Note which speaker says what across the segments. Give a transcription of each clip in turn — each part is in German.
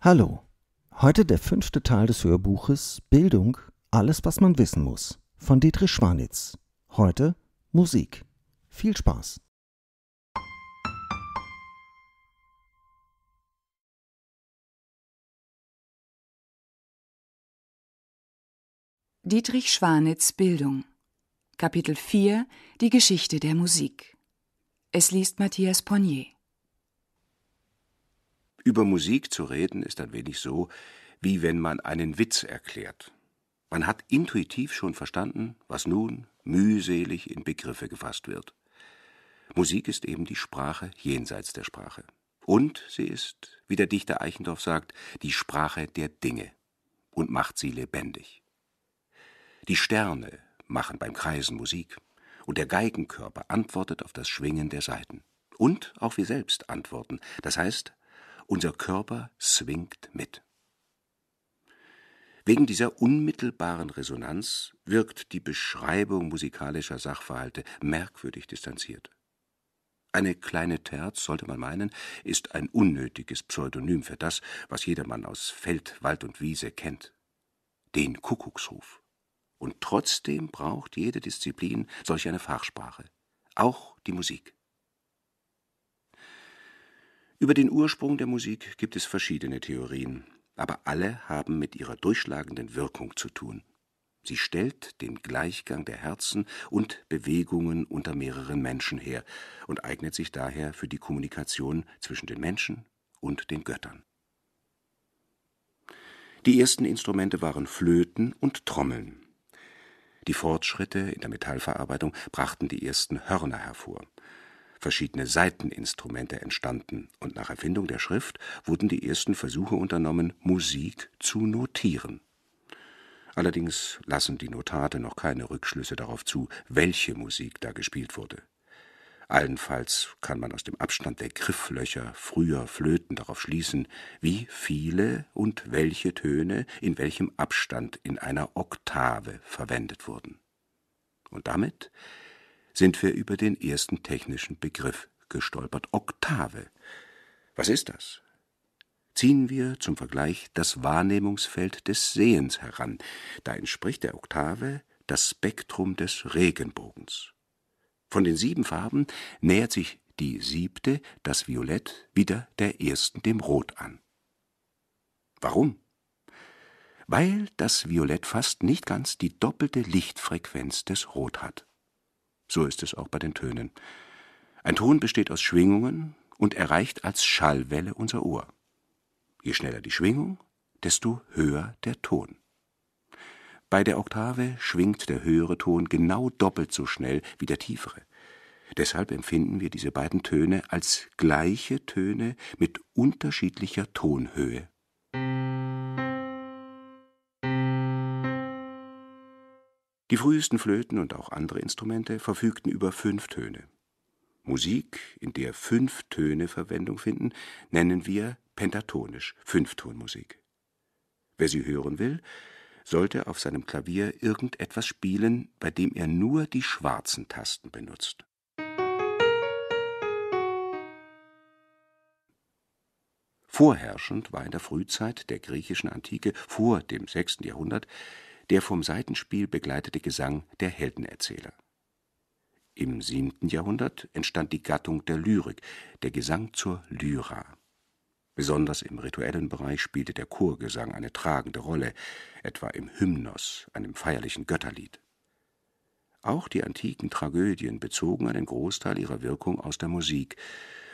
Speaker 1: Hallo, heute der fünfte Teil des Hörbuches Bildung, alles was man wissen muss von Dietrich Schwanitz. Heute Musik. Viel Spaß!
Speaker 2: Dietrich Schwanitz Bildung Kapitel 4 Die Geschichte der Musik Es liest Matthias Ponnier
Speaker 1: über Musik zu reden ist ein wenig so, wie wenn man einen Witz erklärt. Man hat intuitiv schon verstanden, was nun mühselig in Begriffe gefasst wird. Musik ist eben die Sprache jenseits der Sprache. Und sie ist, wie der Dichter Eichendorff sagt, die Sprache der Dinge und macht sie lebendig. Die Sterne machen beim Kreisen Musik und der Geigenkörper antwortet auf das Schwingen der Saiten. Und auch wir selbst antworten. Das heißt, unser Körper swingt mit. Wegen dieser unmittelbaren Resonanz wirkt die Beschreibung musikalischer Sachverhalte merkwürdig distanziert. Eine kleine Terz, sollte man meinen, ist ein unnötiges Pseudonym für das, was jedermann aus Feld, Wald und Wiese kennt. Den Kuckucksruf. Und trotzdem braucht jede Disziplin solch eine Fachsprache. Auch die Musik. Über den Ursprung der Musik gibt es verschiedene Theorien, aber alle haben mit ihrer durchschlagenden Wirkung zu tun. Sie stellt den Gleichgang der Herzen und Bewegungen unter mehreren Menschen her und eignet sich daher für die Kommunikation zwischen den Menschen und den Göttern. Die ersten Instrumente waren Flöten und Trommeln. Die Fortschritte in der Metallverarbeitung brachten die ersten Hörner hervor verschiedene Seiteninstrumente entstanden und nach Erfindung der Schrift wurden die ersten Versuche unternommen, Musik zu notieren. Allerdings lassen die Notate noch keine Rückschlüsse darauf zu, welche Musik da gespielt wurde. Allenfalls kann man aus dem Abstand der Grifflöcher früher Flöten darauf schließen, wie viele und welche Töne in welchem Abstand in einer Oktave verwendet wurden. Und damit sind wir über den ersten technischen Begriff gestolpert. Oktave. Was ist das? Ziehen wir zum Vergleich das Wahrnehmungsfeld des Sehens heran. Da entspricht der Oktave das Spektrum des Regenbogens. Von den sieben Farben nähert sich die siebte, das Violett, wieder der ersten dem Rot an. Warum? Weil das Violett fast nicht ganz die doppelte Lichtfrequenz des Rot hat. So ist es auch bei den Tönen. Ein Ton besteht aus Schwingungen und erreicht als Schallwelle unser Ohr. Je schneller die Schwingung, desto höher der Ton. Bei der Oktave schwingt der höhere Ton genau doppelt so schnell wie der tiefere. Deshalb empfinden wir diese beiden Töne als gleiche Töne mit unterschiedlicher Tonhöhe. Die frühesten Flöten und auch andere Instrumente verfügten über fünf Töne. Musik, in der fünf Töne Verwendung finden, nennen wir pentatonisch, Fünftonmusik. Wer sie hören will, sollte auf seinem Klavier irgendetwas spielen, bei dem er nur die schwarzen Tasten benutzt. Vorherrschend war in der Frühzeit der griechischen Antike vor dem 6. Jahrhundert der vom Seitenspiel begleitete Gesang der Heldenerzähler. Im 7. Jahrhundert entstand die Gattung der Lyrik, der Gesang zur Lyra. Besonders im rituellen Bereich spielte der Chorgesang eine tragende Rolle, etwa im Hymnos, einem feierlichen Götterlied. Auch die antiken Tragödien bezogen einen Großteil ihrer Wirkung aus der Musik,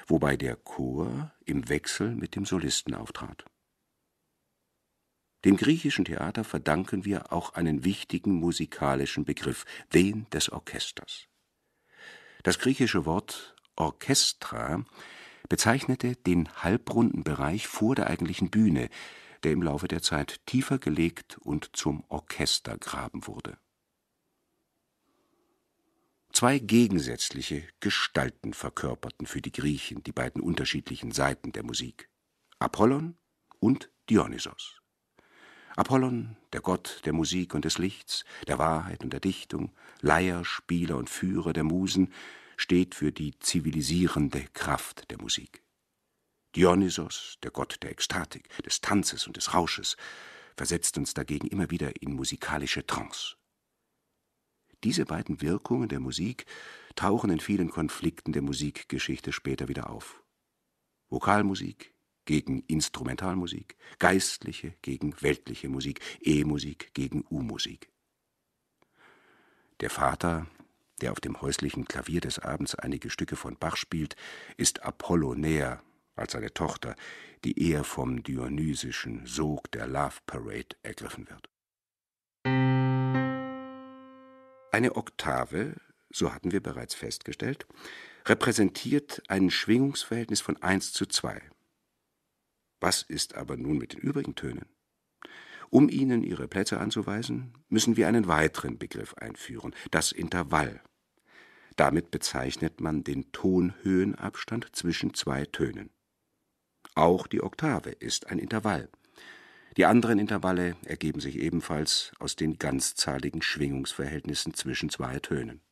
Speaker 1: wobei der Chor im Wechsel mit dem Solisten auftrat. Dem griechischen Theater verdanken wir auch einen wichtigen musikalischen Begriff, den des Orchesters. Das griechische Wort Orchestra bezeichnete den halbrunden Bereich vor der eigentlichen Bühne, der im Laufe der Zeit tiefer gelegt und zum Orchester graben wurde. Zwei gegensätzliche Gestalten verkörperten für die Griechen die beiden unterschiedlichen Seiten der Musik: Apollon und Dionysos. Apollon, der Gott der Musik und des Lichts, der Wahrheit und der Dichtung, Leier, Spieler und Führer der Musen, steht für die zivilisierende Kraft der Musik. Dionysos, der Gott der Ekstatik, des Tanzes und des Rausches, versetzt uns dagegen immer wieder in musikalische Trance. Diese beiden Wirkungen der Musik tauchen in vielen Konflikten der Musikgeschichte später wieder auf. Vokalmusik, gegen Instrumentalmusik, geistliche gegen weltliche Musik, E-Musik gegen U-Musik. Der Vater, der auf dem häuslichen Klavier des Abends einige Stücke von Bach spielt, ist Apollo näher als seine Tochter, die eher vom dionysischen Sog der Love Parade ergriffen wird. Eine Oktave, so hatten wir bereits festgestellt, repräsentiert ein Schwingungsverhältnis von 1 zu 2, was ist aber nun mit den übrigen Tönen? Um ihnen ihre Plätze anzuweisen, müssen wir einen weiteren Begriff einführen, das Intervall. Damit bezeichnet man den Tonhöhenabstand zwischen zwei Tönen. Auch die Oktave ist ein Intervall. Die anderen Intervalle ergeben sich ebenfalls aus den ganzzahligen Schwingungsverhältnissen zwischen zwei Tönen.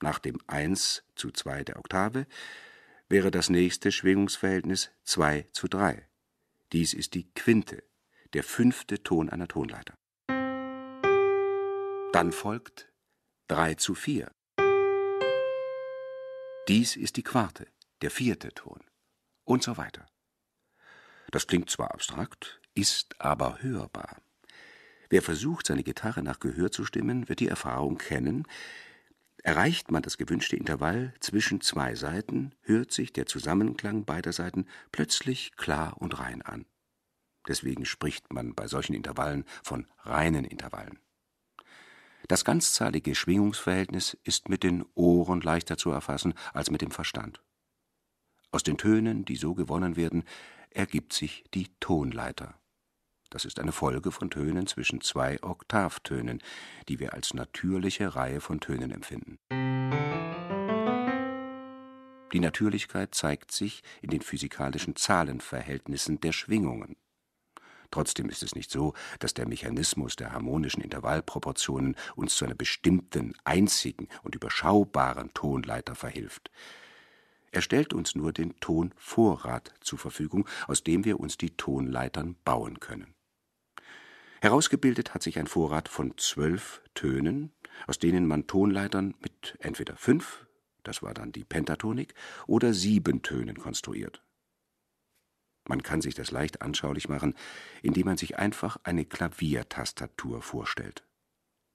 Speaker 1: Nach dem 1 zu 2 der Oktave wäre das nächste Schwingungsverhältnis 2 zu 3. Dies ist die Quinte, der fünfte Ton einer Tonleiter. Dann folgt 3 zu 4. Dies ist die Quarte, der vierte Ton. Und so weiter. Das klingt zwar abstrakt, ist aber hörbar. Wer versucht, seine Gitarre nach Gehör zu stimmen, wird die Erfahrung kennen, Erreicht man das gewünschte Intervall zwischen zwei Seiten, hört sich der Zusammenklang beider Seiten plötzlich klar und rein an. Deswegen spricht man bei solchen Intervallen von reinen Intervallen. Das ganzzahlige Schwingungsverhältnis ist mit den Ohren leichter zu erfassen als mit dem Verstand. Aus den Tönen, die so gewonnen werden, ergibt sich die Tonleiter das ist eine Folge von Tönen zwischen zwei Oktavtönen, die wir als natürliche Reihe von Tönen empfinden. Die Natürlichkeit zeigt sich in den physikalischen Zahlenverhältnissen der Schwingungen. Trotzdem ist es nicht so, dass der Mechanismus der harmonischen Intervallproportionen uns zu einer bestimmten, einzigen und überschaubaren Tonleiter verhilft. Er stellt uns nur den Tonvorrat zur Verfügung, aus dem wir uns die Tonleitern bauen können. Herausgebildet hat sich ein Vorrat von zwölf Tönen, aus denen man Tonleitern mit entweder fünf, das war dann die Pentatonik, oder sieben Tönen konstruiert. Man kann sich das leicht anschaulich machen, indem man sich einfach eine Klaviertastatur vorstellt.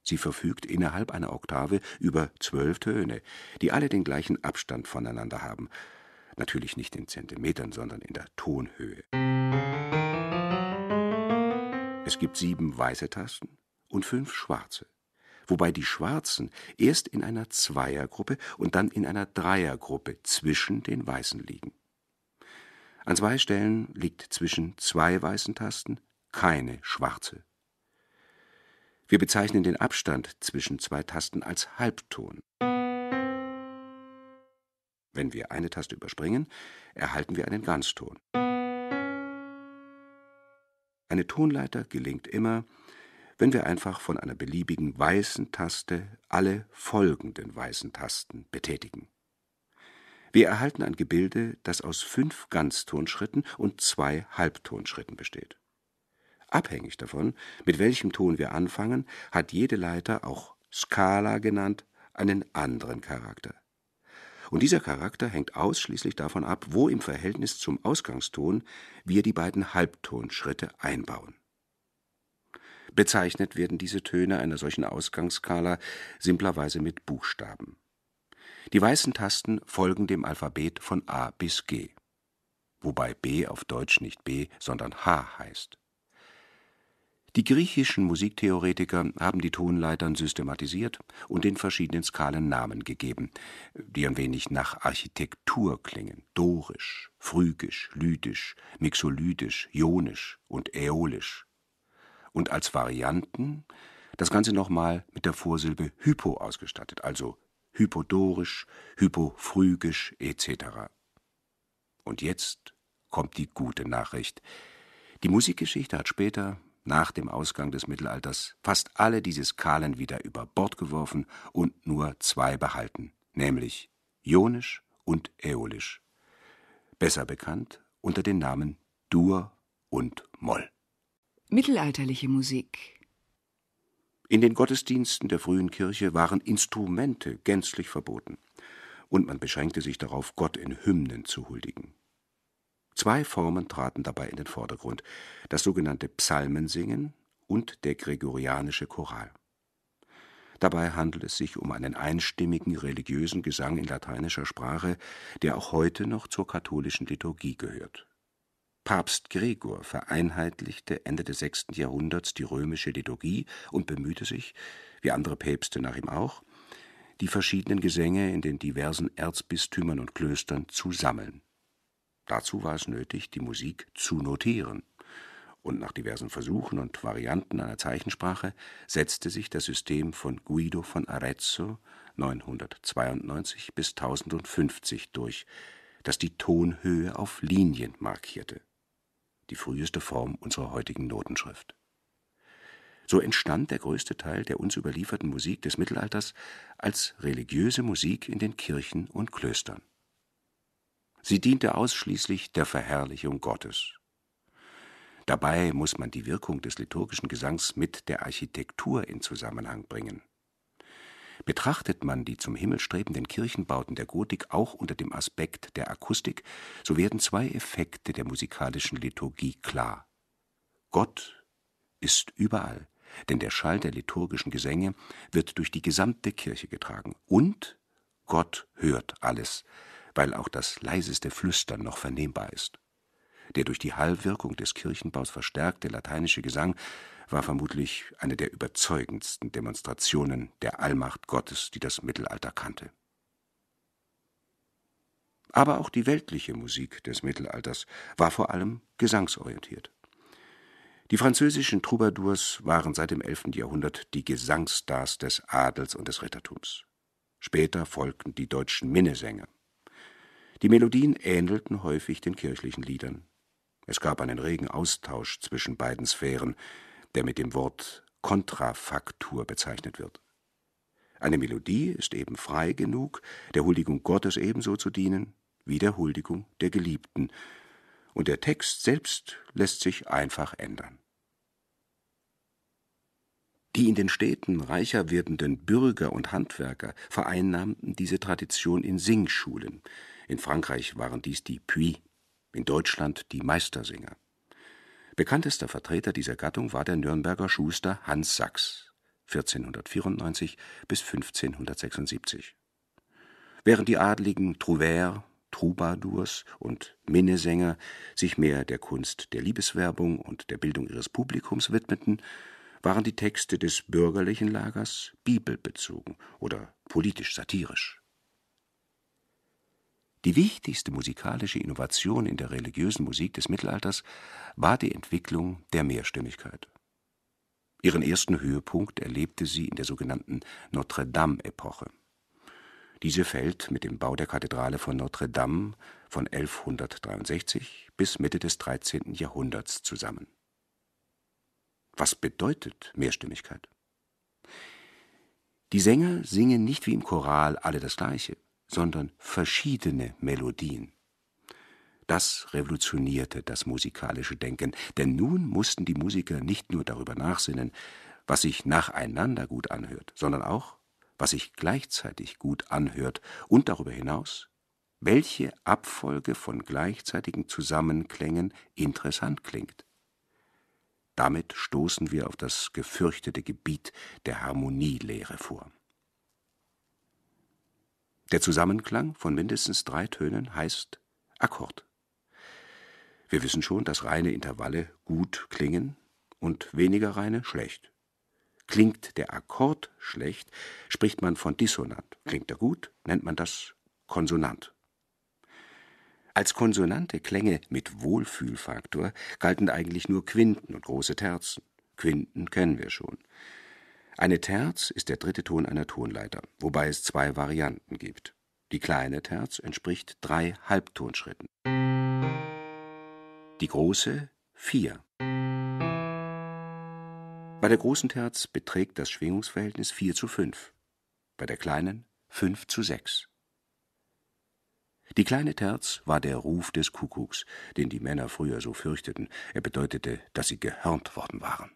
Speaker 1: Sie verfügt innerhalb einer Oktave über zwölf Töne, die alle den gleichen Abstand voneinander haben. Natürlich nicht in Zentimetern, sondern in der Tonhöhe. Es gibt sieben weiße Tasten und fünf schwarze, wobei die schwarzen erst in einer Zweiergruppe und dann in einer Dreiergruppe zwischen den weißen liegen. An zwei Stellen liegt zwischen zwei weißen Tasten keine schwarze. Wir bezeichnen den Abstand zwischen zwei Tasten als Halbton. Wenn wir eine Taste überspringen, erhalten wir einen Ganzton. Eine Tonleiter gelingt immer, wenn wir einfach von einer beliebigen weißen Taste alle folgenden weißen Tasten betätigen. Wir erhalten ein Gebilde, das aus fünf Ganztonschritten und zwei Halbtonschritten besteht. Abhängig davon, mit welchem Ton wir anfangen, hat jede Leiter, auch Skala genannt, einen anderen Charakter. Und dieser Charakter hängt ausschließlich davon ab, wo im Verhältnis zum Ausgangston wir die beiden Halbtonschritte einbauen. Bezeichnet werden diese Töne einer solchen Ausgangsskala simplerweise mit Buchstaben. Die weißen Tasten folgen dem Alphabet von A bis G, wobei B auf Deutsch nicht B, sondern H heißt. Die griechischen Musiktheoretiker haben die Tonleitern systematisiert und den verschiedenen Skalen Namen gegeben, die ein wenig nach Architektur klingen: dorisch, phrygisch, lydisch, mixolydisch, ionisch und äolisch. Und als Varianten das Ganze nochmal mit der Vorsilbe „ hypo “ausgestattet, also hypodorisch, hypophrygisch etc. Und jetzt kommt die gute Nachricht: Die Musikgeschichte hat später nach dem Ausgang des Mittelalters fast alle diese Skalen wieder über Bord geworfen und nur zwei behalten, nämlich Ionisch und Äolisch, besser bekannt unter den Namen Dur und Moll.
Speaker 2: Mittelalterliche Musik
Speaker 1: In den Gottesdiensten der frühen Kirche waren Instrumente gänzlich verboten, und man beschränkte sich darauf, Gott in Hymnen zu huldigen. Zwei Formen traten dabei in den Vordergrund: das sogenannte Psalmensingen und der gregorianische Choral. Dabei handelt es sich um einen einstimmigen religiösen Gesang in lateinischer Sprache, der auch heute noch zur katholischen Liturgie gehört. Papst Gregor vereinheitlichte Ende des 6. Jahrhunderts die römische Liturgie und bemühte sich, wie andere Päpste nach ihm auch, die verschiedenen Gesänge in den diversen Erzbistümern und Klöstern zu sammeln. Dazu war es nötig, die Musik zu notieren. Und nach diversen Versuchen und Varianten einer Zeichensprache setzte sich das System von Guido von Arezzo 992 bis 1050 durch, das die Tonhöhe auf Linien markierte, die früheste Form unserer heutigen Notenschrift. So entstand der größte Teil der uns überlieferten Musik des Mittelalters als religiöse Musik in den Kirchen und Klöstern Sie diente ausschließlich der Verherrlichung Gottes. Dabei muss man die Wirkung des liturgischen Gesangs mit der Architektur in Zusammenhang bringen. Betrachtet man die zum Himmel strebenden Kirchenbauten der Gotik auch unter dem Aspekt der Akustik, so werden zwei Effekte der musikalischen Liturgie klar. Gott ist überall, denn der Schall der liturgischen Gesänge wird durch die gesamte Kirche getragen. Und Gott hört alles, weil auch das leiseste Flüstern noch vernehmbar ist. Der durch die Hallwirkung des Kirchenbaus verstärkte lateinische Gesang war vermutlich eine der überzeugendsten Demonstrationen der Allmacht Gottes, die das Mittelalter kannte. Aber auch die weltliche Musik des Mittelalters war vor allem gesangsorientiert. Die französischen Troubadours waren seit dem 11. Jahrhundert die Gesangsstars des Adels und des Rittertums. Später folgten die deutschen Minnesänger. Die Melodien ähnelten häufig den kirchlichen Liedern. Es gab einen regen Austausch zwischen beiden Sphären, der mit dem Wort Kontrafaktur bezeichnet wird. Eine Melodie ist eben frei genug, der Huldigung Gottes ebenso zu dienen, wie der Huldigung der Geliebten, und der Text selbst lässt sich einfach ändern. Die in den Städten reicher werdenden Bürger und Handwerker vereinnahmten diese Tradition in Singschulen, in Frankreich waren dies die Puy, in Deutschland die Meistersinger. Bekanntester Vertreter dieser Gattung war der Nürnberger Schuster Hans Sachs, 1494 bis 1576. Während die adligen Trouvères, Troubadours und Minnesänger sich mehr der Kunst der Liebeswerbung und der Bildung ihres Publikums widmeten, waren die Texte des bürgerlichen Lagers bibelbezogen oder politisch satirisch. Die wichtigste musikalische Innovation in der religiösen Musik des Mittelalters war die Entwicklung der Mehrstimmigkeit. Ihren ersten Höhepunkt erlebte sie in der sogenannten Notre-Dame-Epoche. Diese fällt mit dem Bau der Kathedrale von Notre-Dame von 1163 bis Mitte des 13. Jahrhunderts zusammen. Was bedeutet Mehrstimmigkeit? Die Sänger singen nicht wie im Choral alle das Gleiche sondern verschiedene Melodien. Das revolutionierte das musikalische Denken, denn nun mussten die Musiker nicht nur darüber nachsinnen, was sich nacheinander gut anhört, sondern auch, was sich gleichzeitig gut anhört und darüber hinaus, welche Abfolge von gleichzeitigen Zusammenklängen interessant klingt. Damit stoßen wir auf das gefürchtete Gebiet der Harmonielehre vor. Der Zusammenklang von mindestens drei Tönen heißt Akkord. Wir wissen schon, dass reine Intervalle gut klingen und weniger reine schlecht. Klingt der Akkord schlecht, spricht man von dissonant. Klingt er gut, nennt man das Konsonant. Als konsonante Klänge mit Wohlfühlfaktor galten eigentlich nur Quinten und große Terzen. Quinten kennen wir schon. Eine Terz ist der dritte Ton einer Tonleiter, wobei es zwei Varianten gibt. Die kleine Terz entspricht drei Halbtonschritten, die große vier. Bei der großen Terz beträgt das Schwingungsverhältnis 4 zu 5, bei der kleinen 5 zu 6. Die kleine Terz war der Ruf des Kuckucks, den die Männer früher so fürchteten. Er bedeutete, dass sie gehörnt worden waren.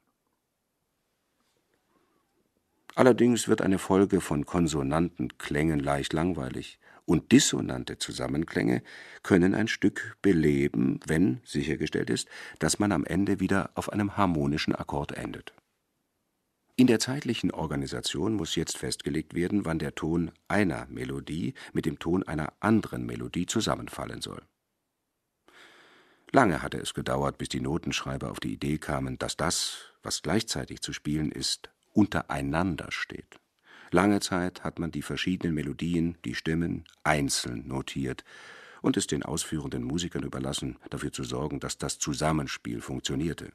Speaker 1: Allerdings wird eine Folge von konsonanten Klängen leicht langweilig, und dissonante Zusammenklänge können ein Stück beleben, wenn sichergestellt ist, dass man am Ende wieder auf einem harmonischen Akkord endet. In der zeitlichen Organisation muss jetzt festgelegt werden, wann der Ton einer Melodie mit dem Ton einer anderen Melodie zusammenfallen soll. Lange hatte es gedauert, bis die Notenschreiber auf die Idee kamen, dass das, was gleichzeitig zu spielen ist, untereinander steht. Lange Zeit hat man die verschiedenen Melodien, die Stimmen einzeln notiert und es den ausführenden Musikern überlassen, dafür zu sorgen, dass das Zusammenspiel funktionierte.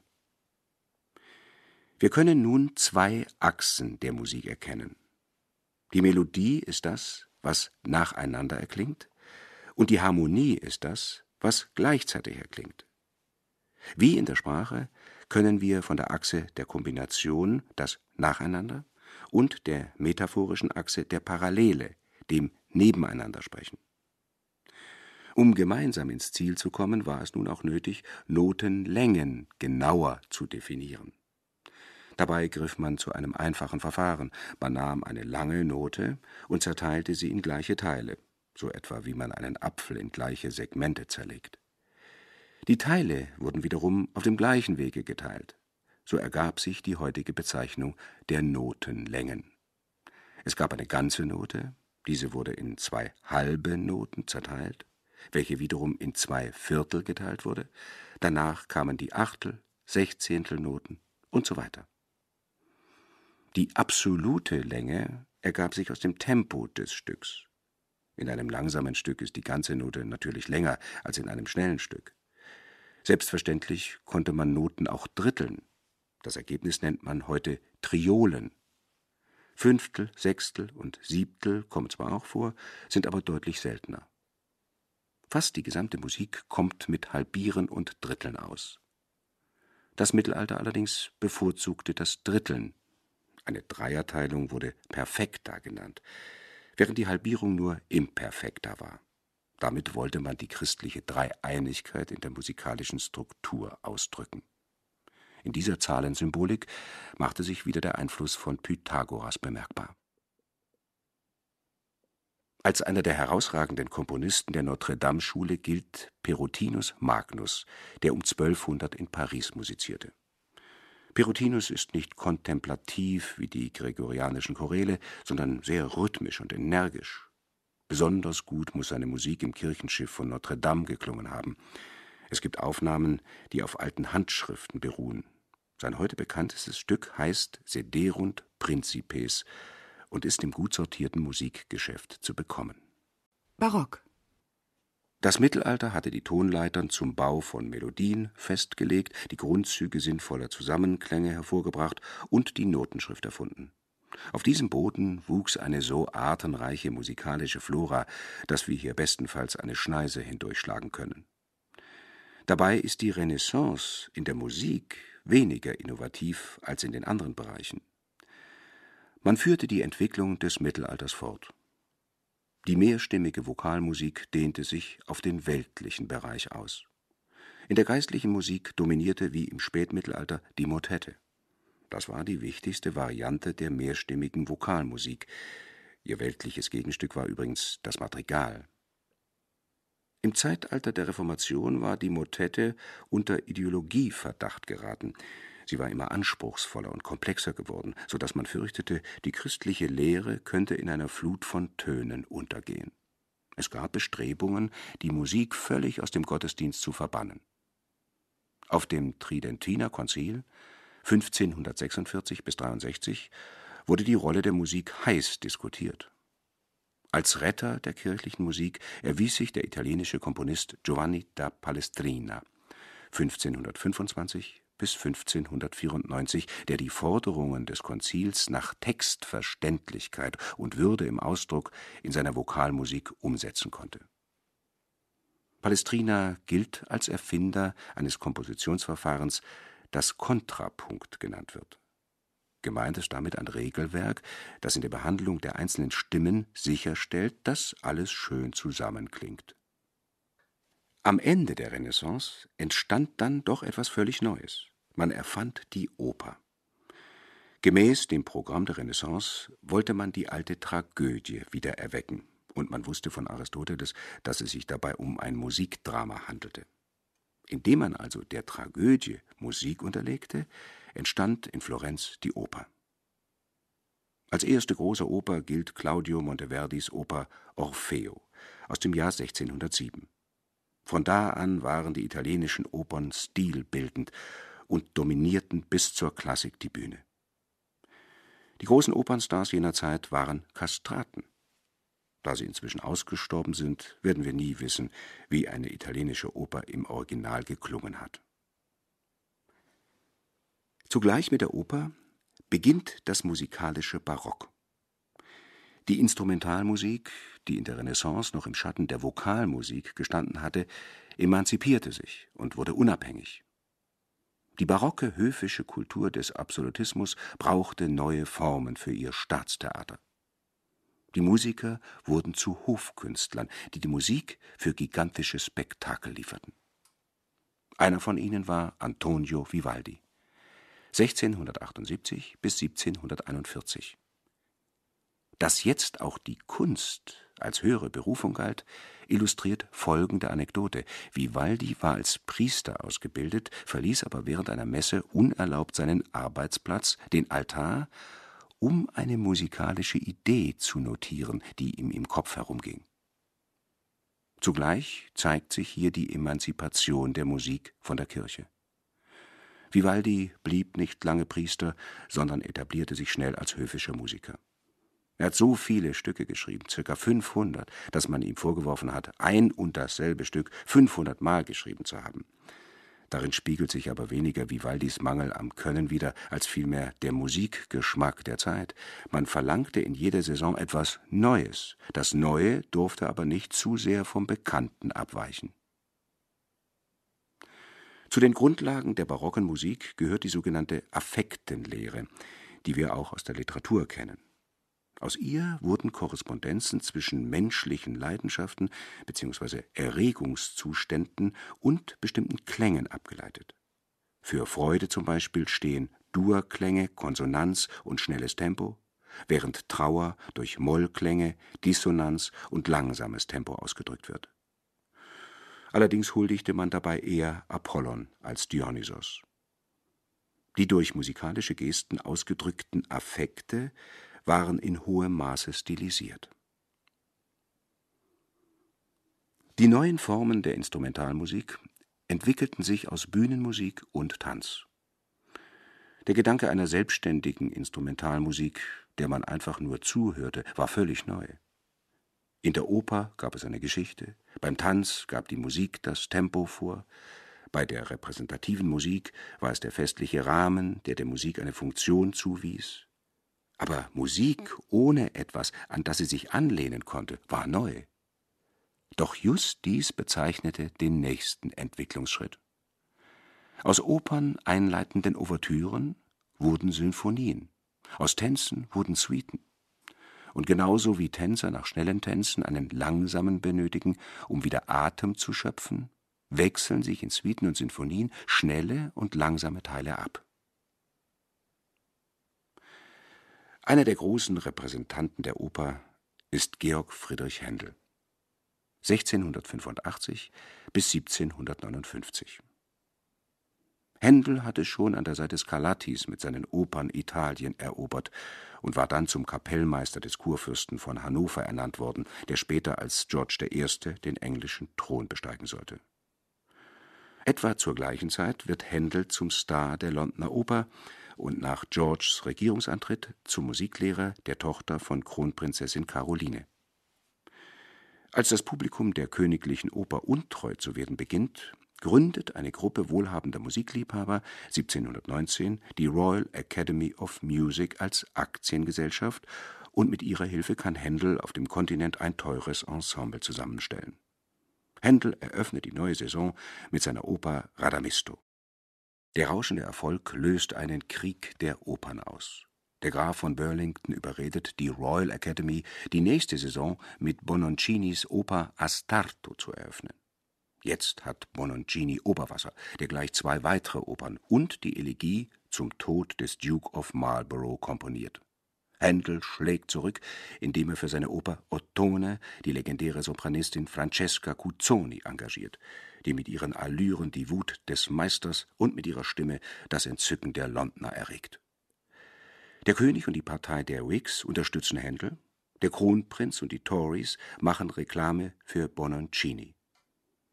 Speaker 1: Wir können nun zwei Achsen der Musik erkennen. Die Melodie ist das, was nacheinander erklingt, und die Harmonie ist das, was gleichzeitig erklingt. Wie in der Sprache können wir von der Achse der Kombination das nacheinander und der metaphorischen Achse der Parallele, dem Nebeneinander sprechen. Um gemeinsam ins Ziel zu kommen, war es nun auch nötig, Notenlängen genauer zu definieren. Dabei griff man zu einem einfachen Verfahren. Man nahm eine lange Note und zerteilte sie in gleiche Teile, so etwa wie man einen Apfel in gleiche Segmente zerlegt. Die Teile wurden wiederum auf dem gleichen Wege geteilt so ergab sich die heutige Bezeichnung der Notenlängen. Es gab eine ganze Note, diese wurde in zwei halbe Noten zerteilt, welche wiederum in zwei Viertel geteilt wurde, danach kamen die Achtel, Sechzehntelnoten und so weiter. Die absolute Länge ergab sich aus dem Tempo des Stücks. In einem langsamen Stück ist die ganze Note natürlich länger als in einem schnellen Stück. Selbstverständlich konnte man Noten auch dritteln, das Ergebnis nennt man heute Triolen. Fünftel, Sechstel und Siebtel kommen zwar auch vor, sind aber deutlich seltener. Fast die gesamte Musik kommt mit Halbieren und Dritteln aus. Das Mittelalter allerdings bevorzugte das Dritteln. Eine Dreierteilung wurde Perfekta genannt, während die Halbierung nur Imperfekta war. Damit wollte man die christliche Dreieinigkeit in der musikalischen Struktur ausdrücken in dieser Zahlensymbolik machte sich wieder der Einfluss von Pythagoras bemerkbar. Als einer der herausragenden Komponisten der Notre-Dame-Schule gilt Perutinus Magnus, der um 1200 in Paris musizierte. Perutinus ist nicht kontemplativ wie die gregorianischen Choräle, sondern sehr rhythmisch und energisch. Besonders gut muss seine Musik im Kirchenschiff von Notre Dame geklungen haben. Es gibt Aufnahmen, die auf alten Handschriften beruhen, sein heute bekanntestes Stück heißt Sederunt Principes und ist im gut sortierten Musikgeschäft zu bekommen. Barock. Das Mittelalter hatte die Tonleitern zum Bau von Melodien festgelegt, die Grundzüge sinnvoller Zusammenklänge hervorgebracht und die Notenschrift erfunden. Auf diesem Boden wuchs eine so artenreiche musikalische Flora, dass wir hier bestenfalls eine Schneise hindurchschlagen können. Dabei ist die Renaissance in der Musik weniger innovativ als in den anderen Bereichen. Man führte die Entwicklung des Mittelalters fort. Die mehrstimmige Vokalmusik dehnte sich auf den weltlichen Bereich aus. In der geistlichen Musik dominierte wie im Spätmittelalter die Motette. Das war die wichtigste Variante der mehrstimmigen Vokalmusik. Ihr weltliches Gegenstück war übrigens das Madrigal. Im Zeitalter der Reformation war die Motette unter Ideologieverdacht geraten. Sie war immer anspruchsvoller und komplexer geworden, so dass man fürchtete, die christliche Lehre könnte in einer Flut von Tönen untergehen. Es gab Bestrebungen, die Musik völlig aus dem Gottesdienst zu verbannen. Auf dem Tridentiner Konzil 1546 bis 63 wurde die Rolle der Musik heiß diskutiert. Als Retter der kirchlichen Musik erwies sich der italienische Komponist Giovanni da Palestrina 1525 bis 1594, der die Forderungen des Konzils nach Textverständlichkeit und Würde im Ausdruck in seiner Vokalmusik umsetzen konnte. Palestrina gilt als Erfinder eines Kompositionsverfahrens, das Kontrapunkt genannt wird Gemeint ist damit ein Regelwerk, das in der Behandlung der einzelnen Stimmen sicherstellt, dass alles schön zusammenklingt. Am Ende der Renaissance entstand dann doch etwas völlig Neues. Man erfand die Oper. Gemäß dem Programm der Renaissance wollte man die alte Tragödie wieder erwecken, und man wusste von Aristoteles, dass es sich dabei um ein Musikdrama handelte. Indem man also der Tragödie Musik unterlegte, entstand in Florenz die Oper. Als erste große Oper gilt Claudio Monteverdis Oper Orfeo aus dem Jahr 1607. Von da an waren die italienischen Opern stilbildend und dominierten bis zur Klassik die Bühne. Die großen Opernstars jener Zeit waren Kastraten. Da sie inzwischen ausgestorben sind, werden wir nie wissen, wie eine italienische Oper im Original geklungen hat. Zugleich mit der Oper beginnt das musikalische Barock. Die Instrumentalmusik, die in der Renaissance noch im Schatten der Vokalmusik gestanden hatte, emanzipierte sich und wurde unabhängig. Die barocke höfische Kultur des Absolutismus brauchte neue Formen für ihr Staatstheater. Die Musiker wurden zu Hofkünstlern, die die Musik für gigantische Spektakel lieferten. Einer von ihnen war Antonio Vivaldi. 1678 bis 1741. Dass jetzt auch die Kunst als höhere Berufung galt, illustriert folgende Anekdote. Vivaldi war als Priester ausgebildet, verließ aber während einer Messe unerlaubt seinen Arbeitsplatz, den Altar, um eine musikalische Idee zu notieren, die ihm im Kopf herumging. Zugleich zeigt sich hier die Emanzipation der Musik von der Kirche Vivaldi blieb nicht lange Priester, sondern etablierte sich schnell als höfischer Musiker. Er hat so viele Stücke geschrieben, ca. 500, dass man ihm vorgeworfen hat, ein und dasselbe Stück 500 Mal geschrieben zu haben. Darin spiegelt sich aber weniger Vivaldis Mangel am Können wider, als vielmehr der Musikgeschmack der Zeit. Man verlangte in jeder Saison etwas Neues. Das Neue durfte aber nicht zu sehr vom Bekannten abweichen. Zu den Grundlagen der barocken Musik gehört die sogenannte Affektenlehre, die wir auch aus der Literatur kennen. Aus ihr wurden Korrespondenzen zwischen menschlichen Leidenschaften bzw. Erregungszuständen und bestimmten Klängen abgeleitet. Für Freude zum Beispiel stehen Durklänge, Konsonanz und schnelles Tempo, während Trauer durch Mollklänge, Dissonanz und langsames Tempo ausgedrückt wird. Allerdings huldigte man dabei eher Apollon als Dionysos. Die durch musikalische Gesten ausgedrückten Affekte waren in hohem Maße stilisiert. Die neuen Formen der Instrumentalmusik entwickelten sich aus Bühnenmusik und Tanz. Der Gedanke einer selbstständigen Instrumentalmusik, der man einfach nur zuhörte, war völlig neu. In der Oper gab es eine Geschichte, beim Tanz gab die Musik das Tempo vor, bei der repräsentativen Musik war es der festliche Rahmen, der der Musik eine Funktion zuwies. Aber Musik ohne etwas, an das sie sich anlehnen konnte, war neu. Doch just dies bezeichnete den nächsten Entwicklungsschritt. Aus Opern einleitenden Ouvertüren wurden Sinfonien, aus Tänzen wurden Suiten. Und genauso wie Tänzer nach schnellen Tänzen einen langsamen benötigen, um wieder Atem zu schöpfen, wechseln sich in Suiten und Sinfonien schnelle und langsame Teile ab. Einer der großen Repräsentanten der Oper ist Georg Friedrich Händel. 1685 bis 1759. Händel hatte schon an der Seite Scarlattis mit seinen Opern Italien erobert und war dann zum Kapellmeister des Kurfürsten von Hannover ernannt worden, der später als George I. den englischen Thron besteigen sollte. Etwa zur gleichen Zeit wird Händel zum Star der Londoner Oper und nach Georges Regierungsantritt zum Musiklehrer der Tochter von Kronprinzessin Caroline. Als das Publikum der königlichen Oper untreu zu werden beginnt, gründet eine Gruppe wohlhabender Musikliebhaber 1719 die Royal Academy of Music als Aktiengesellschaft und mit ihrer Hilfe kann Händel auf dem Kontinent ein teures Ensemble zusammenstellen. Händel eröffnet die neue Saison mit seiner Oper Radamisto. Der rauschende Erfolg löst einen Krieg der Opern aus. Der Graf von Burlington überredet die Royal Academy, die nächste Saison mit Bononcinis Oper Astarto zu eröffnen. Jetzt hat Bononcini Oberwasser, der gleich zwei weitere Opern und die Elegie zum Tod des Duke of Marlborough komponiert. Händel schlägt zurück, indem er für seine Oper Ottone die legendäre Sopranistin Francesca Cuzzoni engagiert, die mit ihren Allüren die Wut des Meisters und mit ihrer Stimme das Entzücken der Londner erregt. Der König und die Partei der Whigs unterstützen Händel, der Kronprinz und die Tories machen Reklame für Bononcini.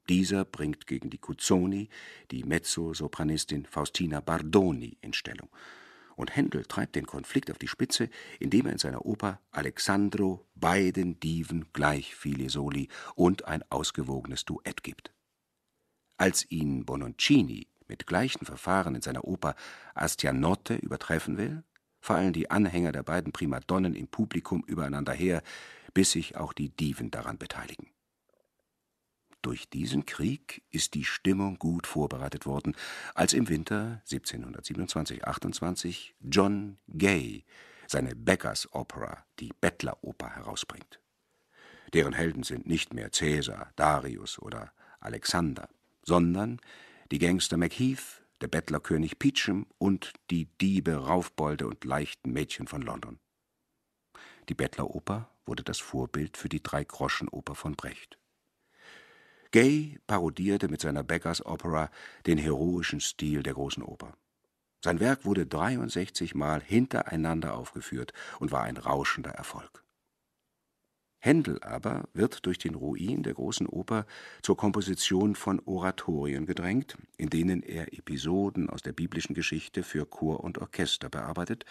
Speaker 1: Dieser bringt gegen die Cuzzoni die Mezzosopranistin Faustina Bardoni in Stellung. Und Händel treibt den Konflikt auf die Spitze, indem er in seiner Oper Alexandro beiden Diven gleich viele Soli und ein ausgewogenes Duett gibt. Als ihn Bononcini mit gleichen Verfahren in seiner Oper Astianotte übertreffen will, fallen die Anhänger der beiden Primadonnen im Publikum übereinander her, bis sich auch die Diven daran beteiligen. Durch diesen Krieg ist die Stimmung gut vorbereitet worden, als im Winter 1727 28 John Gay seine Beggars Opera, die Bettleroper, herausbringt. Deren Helden sind nicht mehr Caesar, Darius oder Alexander, sondern die Gangster McHeath, der Bettlerkönig Peachum und die Diebe, Raufbolde und leichten Mädchen von London. Die Bettleroper wurde das Vorbild für die Drei-Groschen-Oper von Brecht. Gay parodierte mit seiner Beggars Opera den heroischen Stil der großen Oper. Sein Werk wurde 63 Mal hintereinander aufgeführt und war ein rauschender Erfolg. Händel aber wird durch den Ruin der großen Oper zur Komposition von Oratorien gedrängt, in denen er Episoden aus der biblischen Geschichte für Chor und Orchester bearbeitet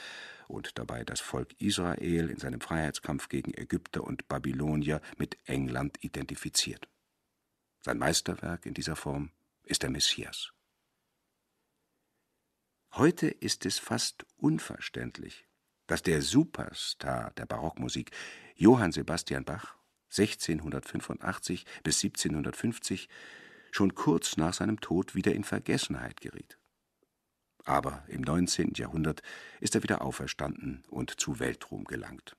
Speaker 1: und dabei das Volk Israel in seinem Freiheitskampf gegen Ägypter und Babylonier mit England identifiziert. Sein Meisterwerk in dieser Form ist der Messias. Heute ist es fast unverständlich, dass der Superstar der Barockmusik Johann Sebastian Bach 1685 bis 1750 schon kurz nach seinem Tod wieder in Vergessenheit geriet. Aber im 19. Jahrhundert ist er wieder auferstanden und zu Weltruhm gelangt.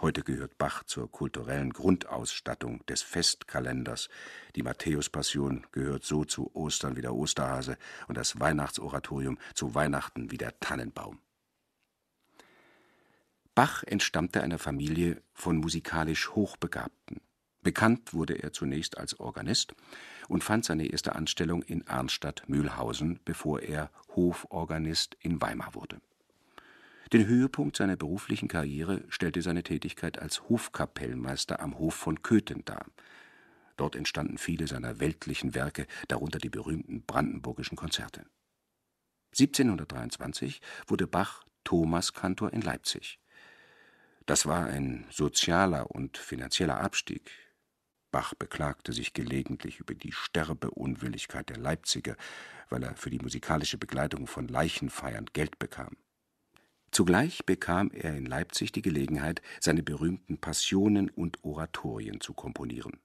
Speaker 1: Heute gehört Bach zur kulturellen Grundausstattung des Festkalenders. Die Matthäuspassion gehört so zu Ostern wie der Osterhase und das Weihnachtsoratorium zu Weihnachten wie der Tannenbaum. Bach entstammte einer Familie von musikalisch Hochbegabten. Bekannt wurde er zunächst als Organist und fand seine erste Anstellung in Arnstadt-Mühlhausen, bevor er Hoforganist in Weimar wurde. Den Höhepunkt seiner beruflichen Karriere stellte seine Tätigkeit als Hofkapellmeister am Hof von Cöthen dar. Dort entstanden viele seiner weltlichen Werke, darunter die berühmten Brandenburgischen Konzerte. 1723 wurde Bach Thomaskantor in Leipzig. Das war ein sozialer und finanzieller Abstieg. Bach beklagte sich gelegentlich über die Sterbeunwilligkeit der Leipziger, weil er für die musikalische Begleitung von Leichenfeiern Geld bekam. Zugleich bekam er in Leipzig die Gelegenheit, seine berühmten Passionen und Oratorien zu komponieren.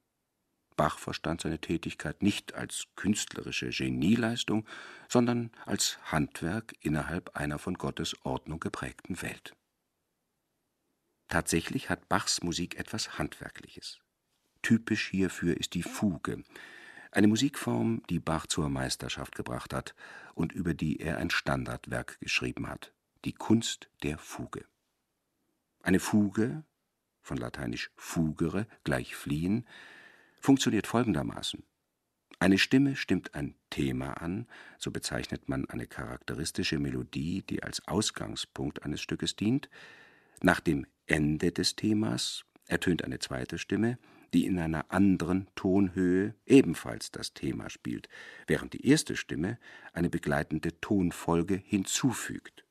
Speaker 1: Bach verstand seine Tätigkeit nicht als künstlerische Genieleistung, sondern als Handwerk innerhalb einer von Gottes Ordnung geprägten Welt. Tatsächlich hat Bachs Musik etwas Handwerkliches. Typisch hierfür ist die Fuge, eine Musikform, die Bach zur Meisterschaft gebracht hat und über die er ein Standardwerk geschrieben hat die Kunst der Fuge. Eine Fuge, von lateinisch fugere, gleich fliehen, funktioniert folgendermaßen. Eine Stimme stimmt ein Thema an, so bezeichnet man eine charakteristische Melodie, die als Ausgangspunkt eines Stückes dient. Nach dem Ende des Themas ertönt eine zweite Stimme, die in einer anderen Tonhöhe ebenfalls das Thema spielt, während die erste Stimme eine begleitende Tonfolge hinzufügt.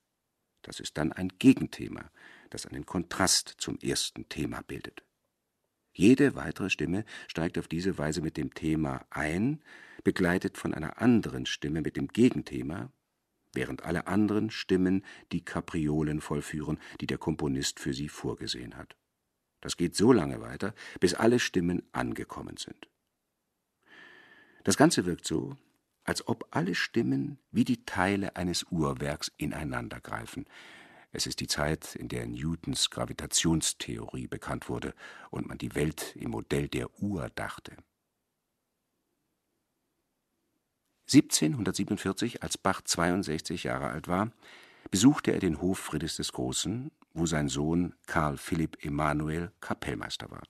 Speaker 1: Das ist dann ein Gegenthema, das einen Kontrast zum ersten Thema bildet. Jede weitere Stimme steigt auf diese Weise mit dem Thema ein, begleitet von einer anderen Stimme mit dem Gegenthema, während alle anderen Stimmen die Kapriolen vollführen, die der Komponist für sie vorgesehen hat. Das geht so lange weiter, bis alle Stimmen angekommen sind. Das Ganze wirkt so, als ob alle Stimmen wie die Teile eines Uhrwerks ineinandergreifen. Es ist die Zeit, in der Newtons Gravitationstheorie bekannt wurde und man die Welt im Modell der Uhr dachte. 1747, als Bach 62 Jahre alt war, besuchte er den Hof Friedrichs des Großen, wo sein Sohn Karl Philipp Emanuel Kapellmeister war.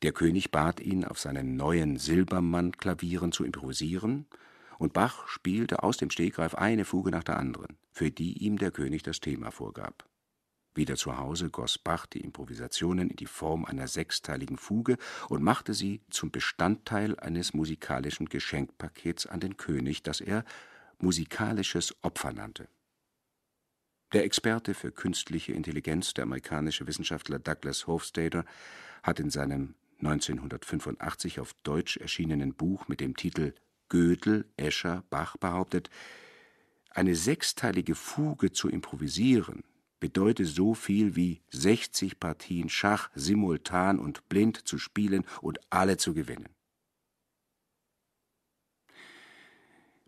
Speaker 1: Der König bat ihn, auf seinen neuen Silbermann-Klavieren zu improvisieren und Bach spielte aus dem Stegreif eine Fuge nach der anderen, für die ihm der König das Thema vorgab. Wieder zu Hause goss Bach die Improvisationen in die Form einer sechsteiligen Fuge und machte sie zum Bestandteil eines musikalischen Geschenkpakets an den König, das er musikalisches Opfer nannte. Der Experte für künstliche Intelligenz, der amerikanische Wissenschaftler Douglas Hofstadter, hat in seinem 1985 auf Deutsch erschienenen Buch mit dem Titel Gödel, Escher, Bach behauptet, eine sechsteilige Fuge zu improvisieren, bedeute so viel wie 60 Partien Schach simultan und blind zu spielen und alle zu gewinnen.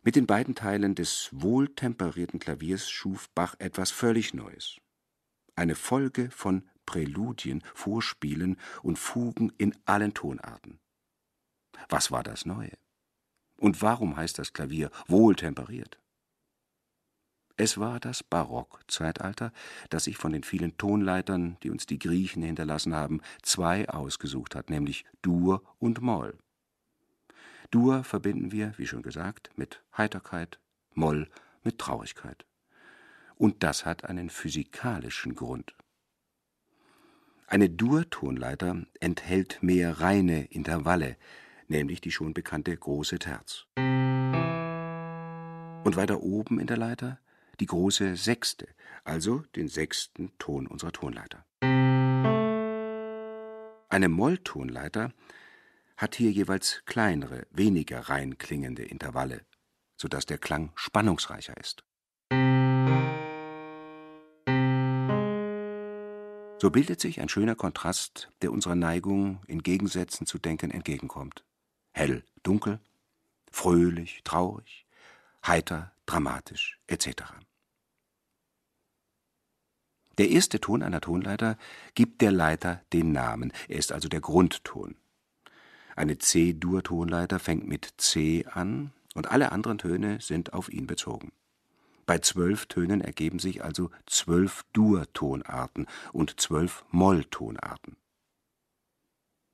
Speaker 1: Mit den beiden Teilen des wohltemperierten Klaviers schuf Bach etwas völlig Neues. Eine Folge von Präludien, Vorspielen und Fugen in allen Tonarten. Was war das Neue? Und warum heißt das Klavier wohltemperiert? Es war das Barockzeitalter, das sich von den vielen Tonleitern, die uns die Griechen hinterlassen haben, zwei ausgesucht hat, nämlich Dur und Moll. Dur verbinden wir, wie schon gesagt, mit Heiterkeit, Moll mit Traurigkeit. Und das hat einen physikalischen Grund. Eine Dur-Tonleiter enthält mehr reine Intervalle, nämlich die schon bekannte Große Terz. Und weiter oben in der Leiter die große Sechste, also den sechsten Ton unserer Tonleiter. Eine Molltonleiter hat hier jeweils kleinere, weniger rein klingende Intervalle, sodass der Klang spannungsreicher ist. So bildet sich ein schöner Kontrast, der unserer Neigung, in Gegensätzen zu denken, entgegenkommt hell, dunkel, fröhlich, traurig, heiter, dramatisch etc. Der erste Ton einer Tonleiter gibt der Leiter den Namen, er ist also der Grundton. Eine C-Dur-Tonleiter fängt mit C an und alle anderen Töne sind auf ihn bezogen. Bei zwölf Tönen ergeben sich also zwölf Dur-Tonarten und zwölf Moll-Tonarten.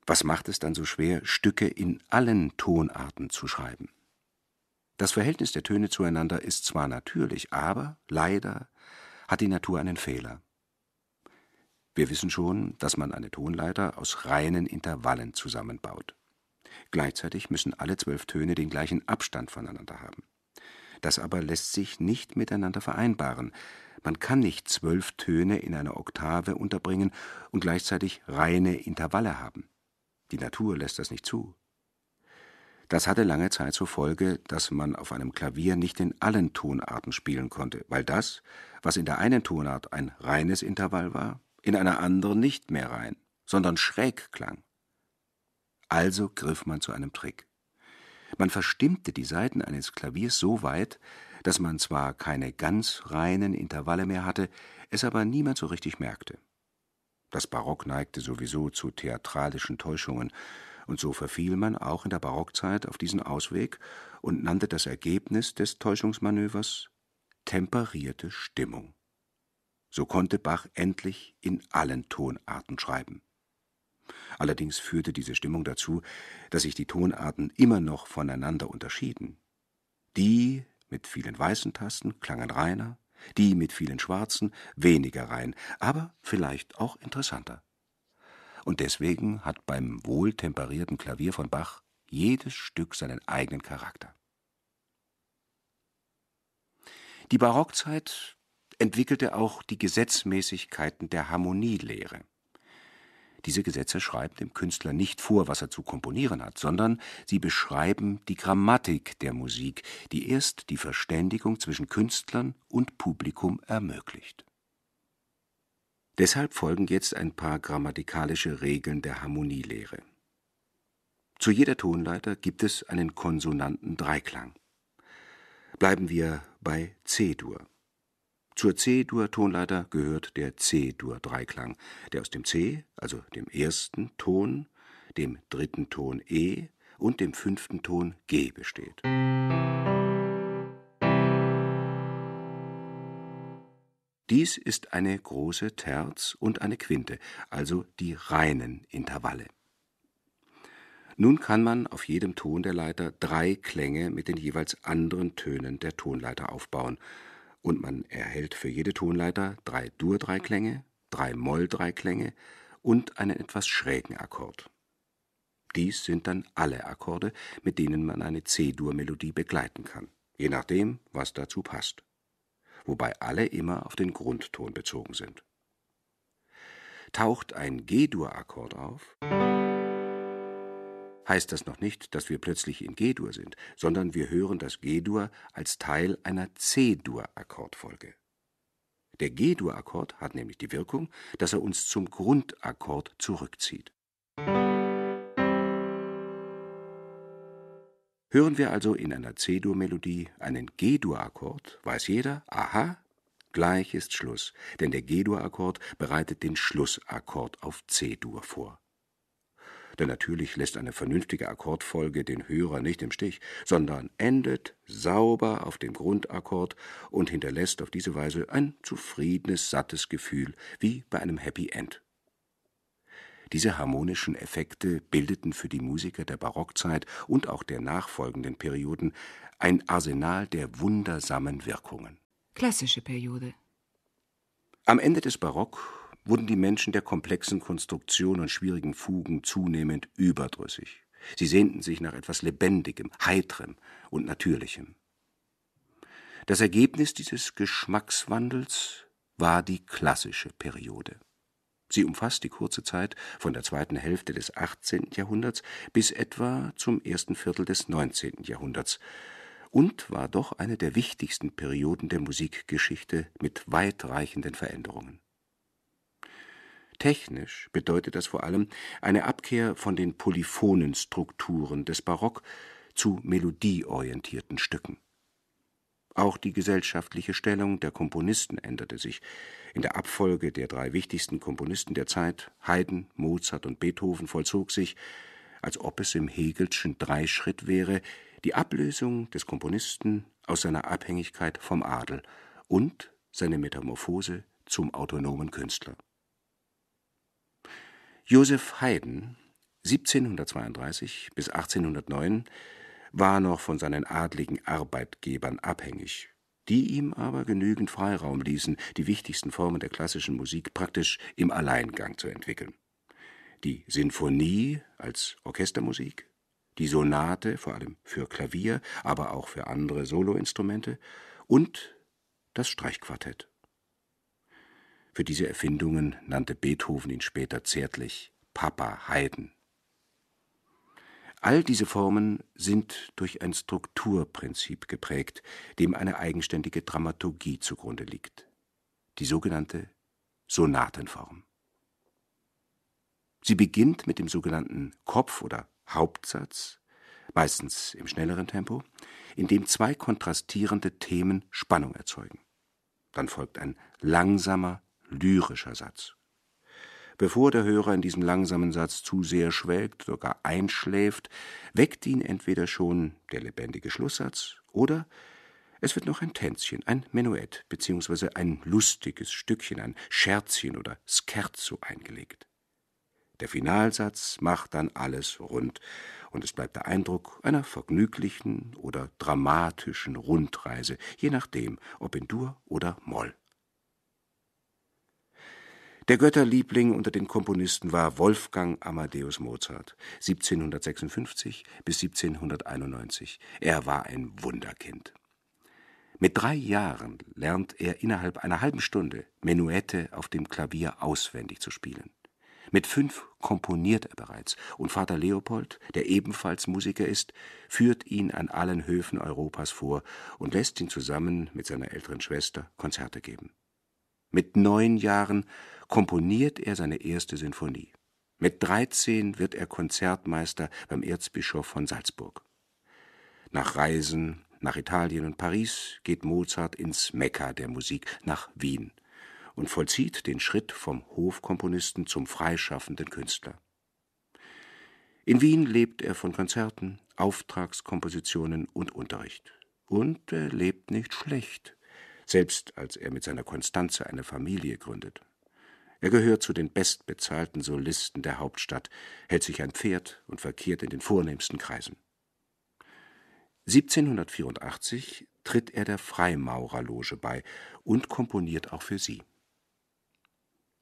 Speaker 1: Was macht es dann so schwer, Stücke in allen Tonarten zu schreiben? Das Verhältnis der Töne zueinander ist zwar natürlich, aber leider hat die Natur einen Fehler. Wir wissen schon, dass man eine Tonleiter aus reinen Intervallen zusammenbaut. Gleichzeitig müssen alle zwölf Töne den gleichen Abstand voneinander haben. Das aber lässt sich nicht miteinander vereinbaren. Man kann nicht zwölf Töne in einer Oktave unterbringen und gleichzeitig reine Intervalle haben. Die Natur lässt das nicht zu. Das hatte lange Zeit zur Folge, dass man auf einem Klavier nicht in allen Tonarten spielen konnte, weil das, was in der einen Tonart ein reines Intervall war, in einer anderen nicht mehr rein, sondern schräg klang. Also griff man zu einem Trick. Man verstimmte die Seiten eines Klaviers so weit, dass man zwar keine ganz reinen Intervalle mehr hatte, es aber niemand so richtig merkte. Das Barock neigte sowieso zu theatralischen Täuschungen, und so verfiel man auch in der Barockzeit auf diesen Ausweg und nannte das Ergebnis des Täuschungsmanövers temperierte Stimmung. So konnte Bach endlich in allen Tonarten schreiben. Allerdings führte diese Stimmung dazu, dass sich die Tonarten immer noch voneinander unterschieden. Die mit vielen weißen Tasten klangen reiner, die mit vielen Schwarzen weniger rein, aber vielleicht auch interessanter. Und deswegen hat beim wohltemperierten Klavier von Bach jedes Stück seinen eigenen Charakter. Die Barockzeit entwickelte auch die Gesetzmäßigkeiten der Harmonielehre. Diese Gesetze schreiben dem Künstler nicht vor, was er zu komponieren hat, sondern sie beschreiben die Grammatik der Musik, die erst die Verständigung zwischen Künstlern und Publikum ermöglicht. Deshalb folgen jetzt ein paar grammatikalische Regeln der Harmonielehre. Zu jeder Tonleiter gibt es einen konsonanten Dreiklang. Bleiben wir bei C-Dur zur C-Dur-Tonleiter gehört der C-Dur-Dreiklang, der aus dem C, also dem ersten Ton, dem dritten Ton E und dem fünften Ton G besteht. Dies ist eine große Terz und eine Quinte, also die reinen Intervalle. Nun kann man auf jedem Ton der Leiter drei Klänge mit den jeweils anderen Tönen der Tonleiter aufbauen und man erhält für jede Tonleiter drei Dur-Dreiklänge, drei Moll-Dreiklänge und einen etwas schrägen Akkord. Dies sind dann alle Akkorde, mit denen man eine C-Dur-Melodie begleiten kann, je nachdem, was dazu passt. Wobei alle immer auf den Grundton bezogen sind. Taucht ein G-Dur-Akkord auf heißt das noch nicht, dass wir plötzlich in G-Dur sind, sondern wir hören das G-Dur als Teil einer C-Dur-Akkordfolge. Der G-Dur-Akkord hat nämlich die Wirkung, dass er uns zum Grundakkord zurückzieht. Hören wir also in einer C-Dur-Melodie einen G-Dur-Akkord, weiß jeder, aha, gleich ist Schluss, denn der G-Dur-Akkord bereitet den Schlussakkord auf C-Dur vor denn natürlich lässt eine vernünftige Akkordfolge den Hörer nicht im Stich, sondern endet sauber auf dem Grundakkord und hinterlässt auf diese Weise ein zufriedenes, sattes Gefühl, wie bei einem Happy End. Diese harmonischen Effekte bildeten für die Musiker der Barockzeit und auch der nachfolgenden Perioden ein Arsenal der wundersamen Wirkungen.
Speaker 2: Klassische Periode.
Speaker 1: Am Ende des Barock wurden die Menschen der komplexen Konstruktion und schwierigen Fugen zunehmend überdrüssig. Sie sehnten sich nach etwas Lebendigem, Heitrem und Natürlichem. Das Ergebnis dieses Geschmackswandels war die klassische Periode. Sie umfasst die kurze Zeit von der zweiten Hälfte des 18. Jahrhunderts bis etwa zum ersten Viertel des 19. Jahrhunderts und war doch eine der wichtigsten Perioden der Musikgeschichte mit weitreichenden Veränderungen. Technisch bedeutet das vor allem eine Abkehr von den polyphonen Strukturen des Barock zu melodieorientierten Stücken. Auch die gesellschaftliche Stellung der Komponisten änderte sich. In der Abfolge der drei wichtigsten Komponisten der Zeit, Haydn, Mozart und Beethoven, vollzog sich, als ob es im Hegelschen Dreischritt wäre, die Ablösung des Komponisten aus seiner Abhängigkeit vom Adel und seine Metamorphose zum autonomen Künstler. Joseph Haydn (1732 – bis 1809) war noch von seinen adligen Arbeitgebern abhängig, die ihm aber genügend Freiraum ließen, die wichtigsten Formen der klassischen Musik praktisch im Alleingang zu entwickeln: die Sinfonie als Orchestermusik, die Sonate vor allem für Klavier, aber auch für andere Soloinstrumente und das Streichquartett. Für diese Erfindungen nannte Beethoven ihn später zärtlich Papa Haydn. All diese Formen sind durch ein Strukturprinzip geprägt, dem eine eigenständige Dramaturgie zugrunde liegt. Die sogenannte Sonatenform. Sie beginnt mit dem sogenannten Kopf- oder Hauptsatz, meistens im schnelleren Tempo, in dem zwei kontrastierende Themen Spannung erzeugen. Dann folgt ein langsamer, lyrischer Satz. Bevor der Hörer in diesem langsamen Satz zu sehr schwelgt, sogar einschläft, weckt ihn entweder schon der lebendige Schlusssatz oder es wird noch ein Tänzchen, ein Menuett bzw. ein lustiges Stückchen, ein Scherzchen oder Scherzo eingelegt. Der Finalsatz macht dann alles rund, und es bleibt der Eindruck einer vergnüglichen oder dramatischen Rundreise, je nachdem, ob in Dur oder Moll. Der Götterliebling unter den Komponisten war Wolfgang Amadeus Mozart, 1756 bis 1791. Er war ein Wunderkind. Mit drei Jahren lernt er innerhalb einer halben Stunde Menuette auf dem Klavier auswendig zu spielen. Mit fünf komponiert er bereits, und Vater Leopold, der ebenfalls Musiker ist, führt ihn an allen Höfen Europas vor und lässt ihn zusammen mit seiner älteren Schwester Konzerte geben. Mit neun Jahren komponiert er seine erste Sinfonie. Mit 13 wird er Konzertmeister beim Erzbischof von Salzburg. Nach Reisen nach Italien und Paris geht Mozart ins Mekka der Musik, nach Wien, und vollzieht den Schritt vom Hofkomponisten zum freischaffenden Künstler. In Wien lebt er von Konzerten, Auftragskompositionen und Unterricht. Und er lebt nicht schlecht selbst als er mit seiner Konstanze eine Familie gründet. Er gehört zu den bestbezahlten Solisten der Hauptstadt, hält sich ein Pferd und verkehrt in den vornehmsten Kreisen. 1784 tritt er der Freimaurerloge bei und komponiert auch für sie.